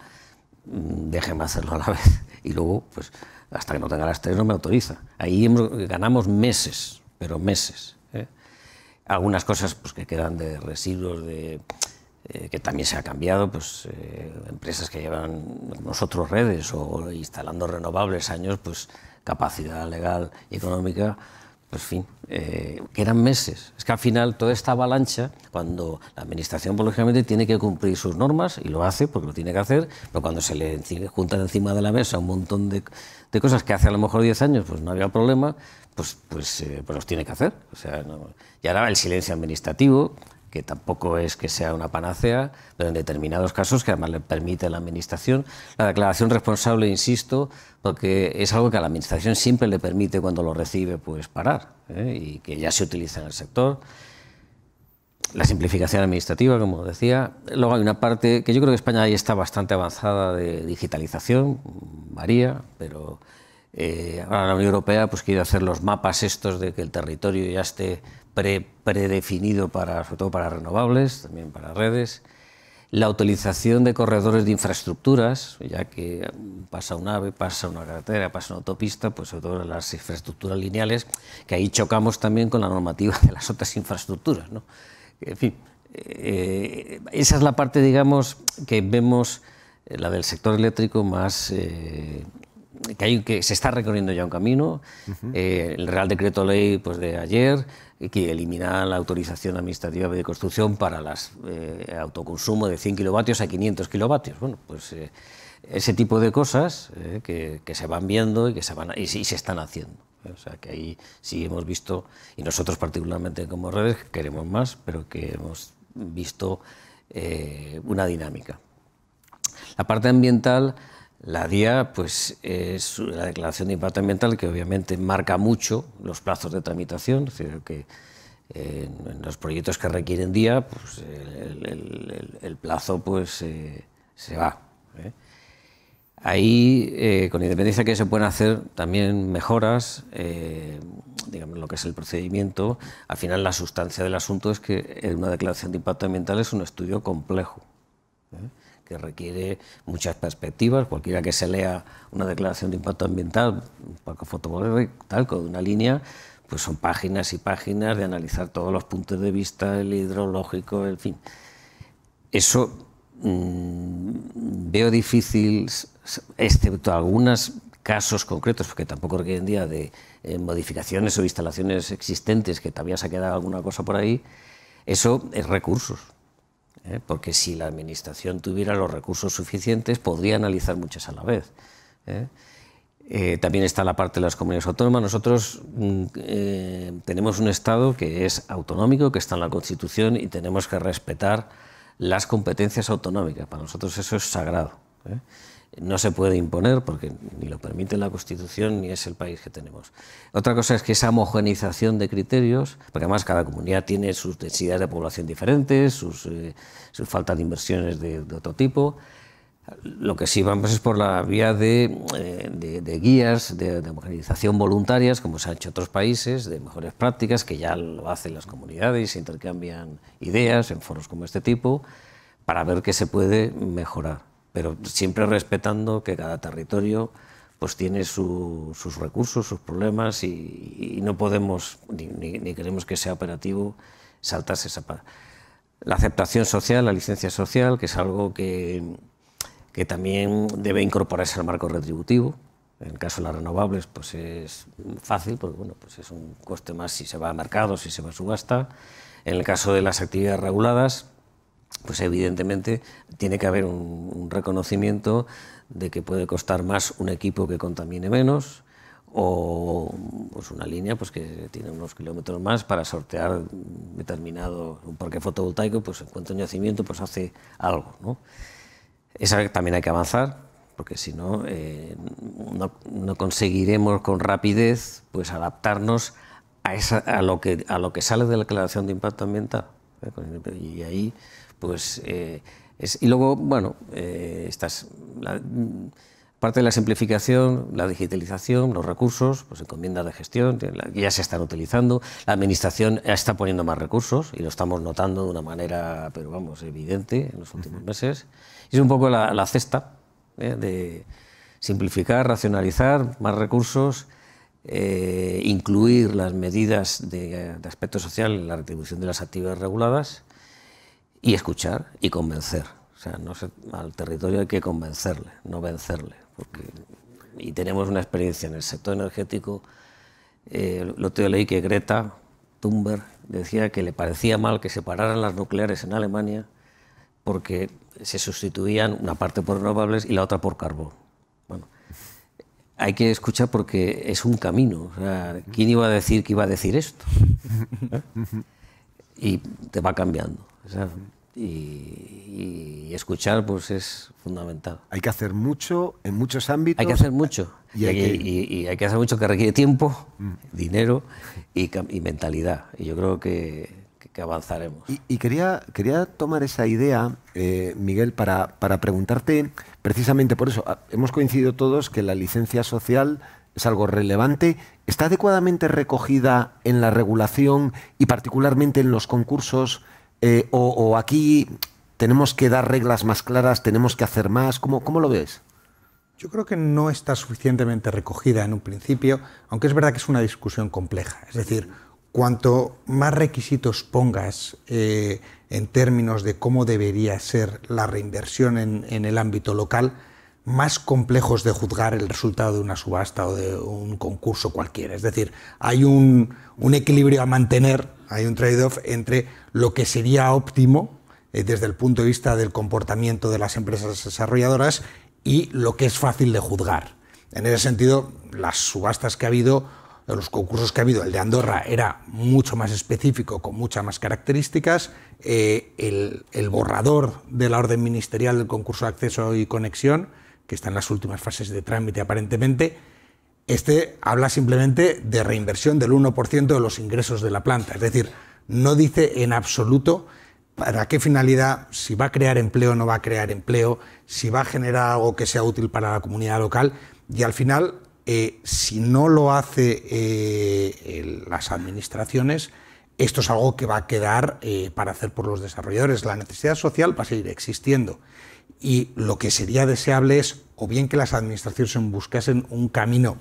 Mm, Déjeme hacerlo a la vez y luego, pues, hasta que no tenga las tres no me autoriza. Ahí ganamos meses, pero meses. ¿eh? Algunas cosas pues, que quedan de residuos, de eh, que también se ha cambiado, pues eh, empresas que llevan nosotros redes o instalando renovables años, pues capacidad legal y económica, pues fin, eh, que eran meses. Es que al final toda esta avalancha, cuando la administración, lógicamente, tiene que cumplir sus normas y lo hace porque lo tiene que hacer, pero cuando se le juntan encima de la mesa un montón de, cosas que hace a lo mejor 10 años, pues no había problema, pues, pues, pues los tiene que hacer. O sea, Y ahora el silencio administrativo, que tampoco es que sea una panacea, pero en determinados casos que además le permite a la Administración. La declaración responsable, insisto, porque es algo que a la Administración siempre le permite cuando lo recibe pues parar ¿eh? y que ya se utiliza en el sector. La simplificación administrativa, como decía. Luego hay una parte que yo creo que España ahí está bastante avanzada de digitalización, varía, pero eh, ahora la Unión Europea pues quiere hacer los mapas estos de que el territorio ya esté predefinido para, sobre todo para renovables, también para redes, la utilización de corredores de infraestructuras, ya que pasa un ave, pasa una carretera, pasa una autopista, pues sobre todo las infraestructuras lineales, que ahí chocamos también con la normativa de las otras infraestructuras. ¿no? En fin, eh, esa es la parte, digamos, que vemos, eh, la del sector eléctrico más... Eh, que, hay, que se está recorriendo ya un camino, el Real Decreto Ley pues, de ayer, que eliminar la autorización administrativa de construcción para las eh, autoconsumo de 100 kilovatios a 500 kilovatios. Bueno, pues eh, ese tipo de cosas eh, que, se van viendo y que se van y, y se están haciendo. O sea que ahí sí hemos visto y nosotros particularmente como redes queremos más, pero que hemos visto una dinámica. La parte ambiental la DIA pues, es la declaración de impacto ambiental que obviamente marca mucho los plazos de tramitación, es decir, que eh, en los proyectos que requieren DIA pues, el, plazo pues, eh, se va. ¿eh? Ahí, con independencia que se pueden hacer también mejoras, digamos, lo que es el procedimiento, al final la sustancia del asunto es que una declaración de impacto ambiental es un estudio complejo que requiere muchas perspectivas. Cualquiera que se lea una declaración de impacto ambiental, un parque fotovoltaico, tal, con una línea, pues son páginas y páginas de analizar todos los puntos de vista, el hidrológico, en fin. Eso mm, veo difícil, excepto algunos casos concretos, porque tampoco hoy en día de eh, modificaciones o instalaciones existentes, que todavía se ha quedado alguna cosa por ahí, eso es recursos. ¿eh? porque si la Administración tuviera los recursos suficientes podría analizar muchas a la vez. ¿eh? Eh, también está la parte de las comunidades autónomas. Nosotros mm, tenemos un Estado que es autonómico, que está en la Constitución y tenemos que respetar las competencias autonómicas. Para nosotros eso es sagrado no se puede imponer porque ni lo permite la Constitución ni es el país que tenemos. Otra cosa es que esa homogenización de criterios, porque además cada comunidad tiene sus densidades de población diferentes, sus, eh, falta de inversiones de, otro tipo. Lo que sí vamos es por la vía de, eh, guías, de, homogenización voluntarias, como se ha hecho en otros países, de mejores prácticas, que ya lo hacen las comunidades, se intercambian ideas en foros como este tipo, para ver qué se puede mejorar pero siempre respetando que cada territorio pues tiene sus recursos, sus problemas y, no podemos, ni, queremos que sea operativo, saltarse esa parte. La aceptación social, la licencia social, que es algo que, que también debe incorporarse al marco retributivo. En el caso de las renovables, pues es fácil, porque bueno, pues es un coste más si se va a mercado, si se va a subasta. En el caso de las actividades reguladas, pues evidentemente tiene que haber un, reconocimiento de que puede costar más un equipo que contamine menos o pues una línea pues que tiene unos kilómetros más para sortear determinado un parque fotovoltaico pues en encuentra un yacimiento pues hace algo ¿no? esa también hay que avanzar porque si no, eh, no, conseguiremos con rapidez pues adaptarnos a, lo que, a lo que sale de la declaración de impacto ambiental ¿eh? y ahí pues eh, y luego, bueno, eh, la, parte de la simplificación, la digitalización, los recursos, pues encomiendas de gestión, ya se están utilizando, la administración ya está poniendo más recursos y lo estamos notando de una manera, pero vamos, evidente en los últimos meses. Es un poco la, cesta ¿eh? de simplificar, racionalizar, más recursos, incluir las medidas de, de aspecto social en la retribución de las actividades reguladas y escuchar y convencer. O sea, no al territorio hay que convencerle, no vencerle. Porque, y tenemos una experiencia en el sector energético. Eh, lo te leí que Greta Thunberg decía que le parecía mal que separaran las nucleares en Alemania porque se sustituían una parte por renovables y la otra por carbón. Bueno, hay que escuchar porque es un camino. ¿Quién iba a decir que iba a decir esto? y te va cambiando. Y, escuchar pues es fundamental. Hay que hacer mucho en muchos ámbitos. Hay que hacer mucho. Y, hay, que... hacer mucho que requiere tiempo, mm. dinero y, mentalidad. Y yo creo que, avanzaremos. Y, quería, quería tomar esa idea, eh, Miguel, para, para preguntarte precisamente por eso. Ah, hemos coincidido todos que la licencia social es algo relevante, está adecuadamente recogida en la regulación y particularmente en los concursos eh, o, aquí tenemos que dar reglas más claras, tenemos que hacer más, ¿cómo, lo ves? Yo creo que no está suficientemente recogida en un principio, aunque es verdad que es una discusión compleja. Es decir, cuanto más requisitos pongas eh, en términos de cómo debería ser la reinversión en el ámbito local, más complejos de juzgar el resultado de una subasta o de un concurso cualquiera. Es decir, hay un, equilibrio a mantener, hay un trade-off entre lo que sería óptimo eh, desde el punto de vista del comportamiento de las empresas desarrolladoras y lo que es fácil de juzgar. En ese sentido, las subastas que ha habido, los concursos que ha habido, el de Andorra era mucho más específico, con muchas más características. Eh, el borrador de la orden ministerial del concurso de acceso y conexión, que está en las últimas fases de trámite aparentemente, este habla simplemente de reinversión del 1% de los ingresos de la planta. Es decir, no dice en absoluto para qué finalidad, si va a crear empleo o no va a crear empleo, si va a generar algo que sea útil para la comunidad local. Y al final, eh, si no lo hace eh, las administraciones, esto es algo que va a quedar eh, para hacer por los desarrolladores. La necesidad social va a seguir existiendo y lo que sería deseable es o bien que las administraciones buscasen un camino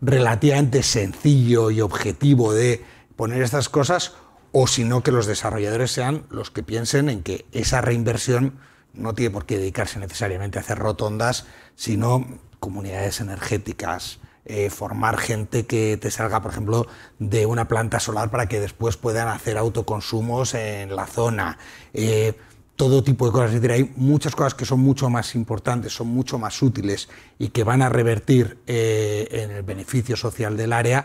relativamente sencillo y objetivo de poner estas cosas, o sino que los desarrolladores sean los que piensen en que esa reinversión no tiene por qué dedicarse necesariamente a hacer rotondas, sino comunidades energéticas, eh, formar gente que te salga, por ejemplo, de una planta solar para que después puedan hacer autoconsumos en la zona. Eh, todo tipo de cosas. Es decir, hay muchas cosas que son mucho más importantes, son mucho más útiles y que van a revertir eh, en el beneficio social del área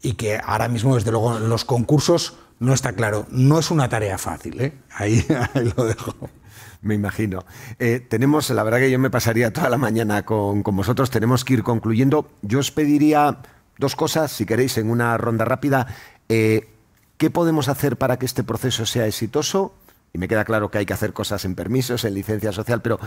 y que ahora mismo, desde luego, en los concursos no está claro. No es una tarea fácil, ¿eh? ahí, lo dejo me imagino. Eh, tenemos, la verdad que yo me pasaría toda la mañana con, con, vosotros, tenemos que ir concluyendo. Yo os pediría dos cosas, si queréis, en una ronda rápida. ¿Qué podemos hacer para que este proceso sea exitoso? y me queda claro que hay que hacer cosas en permisos, en licencia social, pero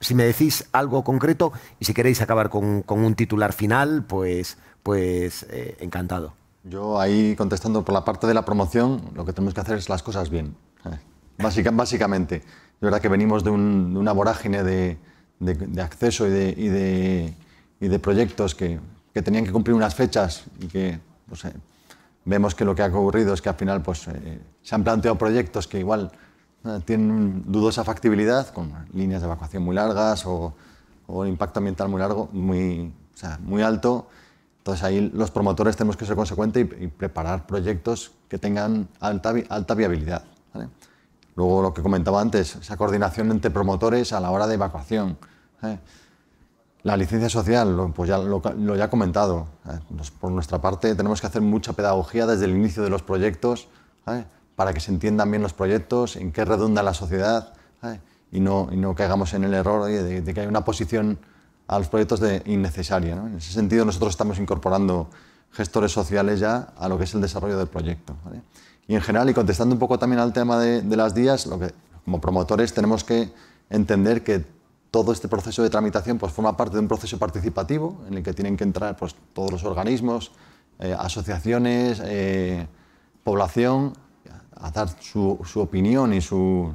si me decís algo concreto y si queréis acabar con, con un titular final, pues, pues eh, encantado. Yo ahí contestando por la parte de la promoción, lo que tenemos que hacer es las cosas bien. Eh, básicamente, es verdad que venimos de, una vorágine de, de, acceso y, y de, proyectos que, que, tenían que cumplir unas fechas y que pues, eh, vemos que lo que ha ocurrido es que al final pues, se han planteado proyectos que igual Ah, tienen dudosa factibilidad, con líneas de evacuación muy largas o, o impacto ambiental muy largo, muy, muy alto. Entonces ahí los promotores tenemos que ser consecuentes y, preparar proyectos que tengan alta, alta viabilidad. Luego lo que comentaba antes, esa coordinación entre promotores a la hora de evacuación. ¿eh? La licencia social, pues ya lo, ya he comentado. ¿eh? por nuestra parte tenemos que hacer mucha pedagogía desde el inicio de los proyectos. ¿eh? para que se entiendan bien los proyectos, en qué redunda la sociedad ¿eh? y no, y no caigamos en el error de, que hay una posición a los proyectos de innecesaria. En ese sentido, nosotros estamos incorporando gestores sociales ya a lo que es el desarrollo del proyecto. Y en general, y contestando un poco también al tema de, las días, lo que, como promotores tenemos que entender que todo este proceso de tramitación pues, forma parte de un proceso participativo en el que tienen que entrar pues, todos los organismos, eh, asociaciones, eh, población, a dar su, opinión y su,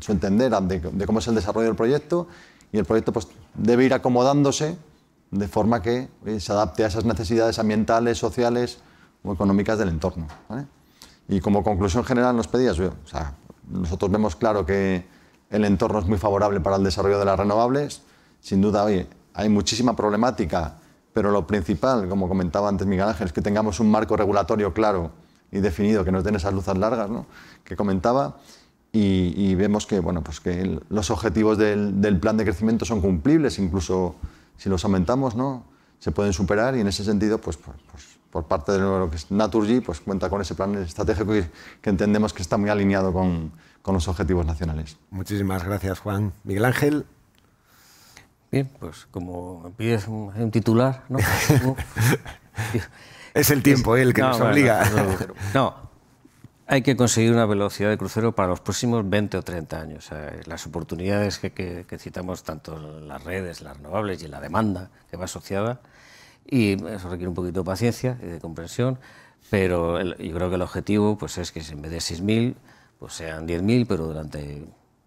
su entender de, cómo es el desarrollo del proyecto y el proyecto pues, debe ir acomodándose de forma que eh, se adapte a esas necesidades ambientales, sociales o económicas del entorno. Y como conclusión general nos pedías, nosotros vemos claro que el entorno es muy favorable para el desarrollo de las renovables, sin duda, hay muchísima problemática, pero lo principal, como comentaba antes Miguel Ángel, es que tengamos un marco regulatorio claro y definido, que nos den esas luces largas ¿no? que comentaba. Y, vemos que, bueno, pues que los objetivos del, plan de crecimiento son cumplibles, incluso si los aumentamos, ¿no? se pueden superar y en ese sentido, pues, pues, pues por parte de lo que es Naturgy, pues cuenta con ese plan estratégico que entendemos que está muy alineado con, los objetivos nacionales. Muchísimas gracias, Juan. Miguel Ángel. Bien, pues como pides un, un titular, ¿no? Pues es el tiempo ¿eh? el que nos obliga. no, hay que conseguir una velocidad de crucero para los próximos 20 o 30 años. las oportunidades que, citamos, tanto las redes, las renovables y la demanda que va asociada, y eso requiere un poquito de paciencia y de comprensión, pero yo creo que el objetivo pues, es que en vez de 6.000, pues sean 10.000, pero durante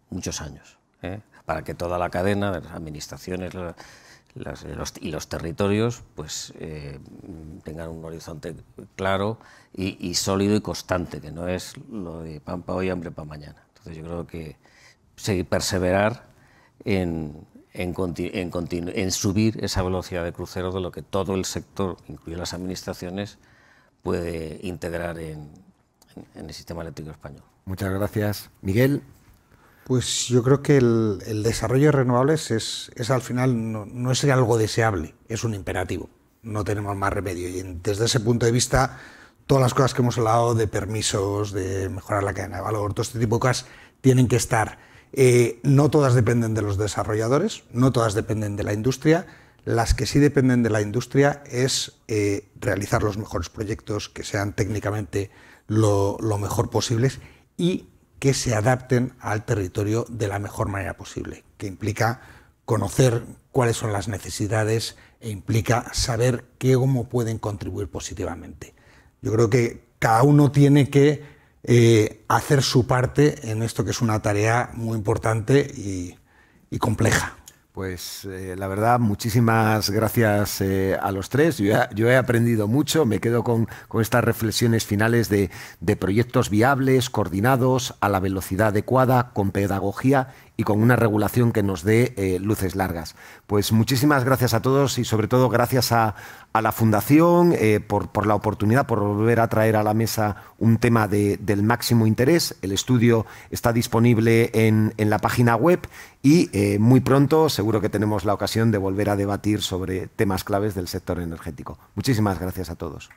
muchos años, ¿eh? para que toda la cadena, las administraciones, eh, y los territorios pues, eh, tengan un horizonte claro y, sólido y constante, que no es lo de pan para hoy, hambre para mañana. Entonces yo creo que seguir perseverar en, en, subir esa velocidad de crucero de lo que todo el sector, incluido las administraciones, puede integrar en el sistema eléctrico español. Muchas gracias, Miguel. Pues yo creo que el, desarrollo de renovables es, al final no, es algo deseable, es un imperativo. No tenemos más remedio. Y desde ese punto de vista, todas las cosas que hemos hablado de permisos, de mejorar la cadena de valor, todo este tipo de cosas, tienen que estar. Eh, no todas dependen de los desarrolladores, no todas dependen de la industria. Las que sí dependen de la industria es eh, realizar los mejores proyectos que sean técnicamente lo, lo mejor posibles y que se adapten al territorio de la mejor manera posible, que implica conocer cuáles son las necesidades e implica saber qué, cómo pueden contribuir positivamente. Yo creo que cada uno tiene que eh, hacer su parte en esto que es una tarea muy importante y compleja. Pues eh, la verdad, muchísimas gracias eh, a los tres. Yo, yo, he aprendido mucho, me quedo con, estas reflexiones finales de, de proyectos viables, coordinados, a la velocidad adecuada, con pedagogía y con una regulación que nos dé eh, luces largas. Pues muchísimas gracias a todos y sobre todo gracias a, la Fundación eh, por, la oportunidad, por volver a traer a la mesa un tema de, del máximo interés. El estudio está disponible en, la página web y eh, muy pronto seguro que tenemos la ocasión de volver a debatir sobre temas claves del sector energético. Muchísimas gracias a todos.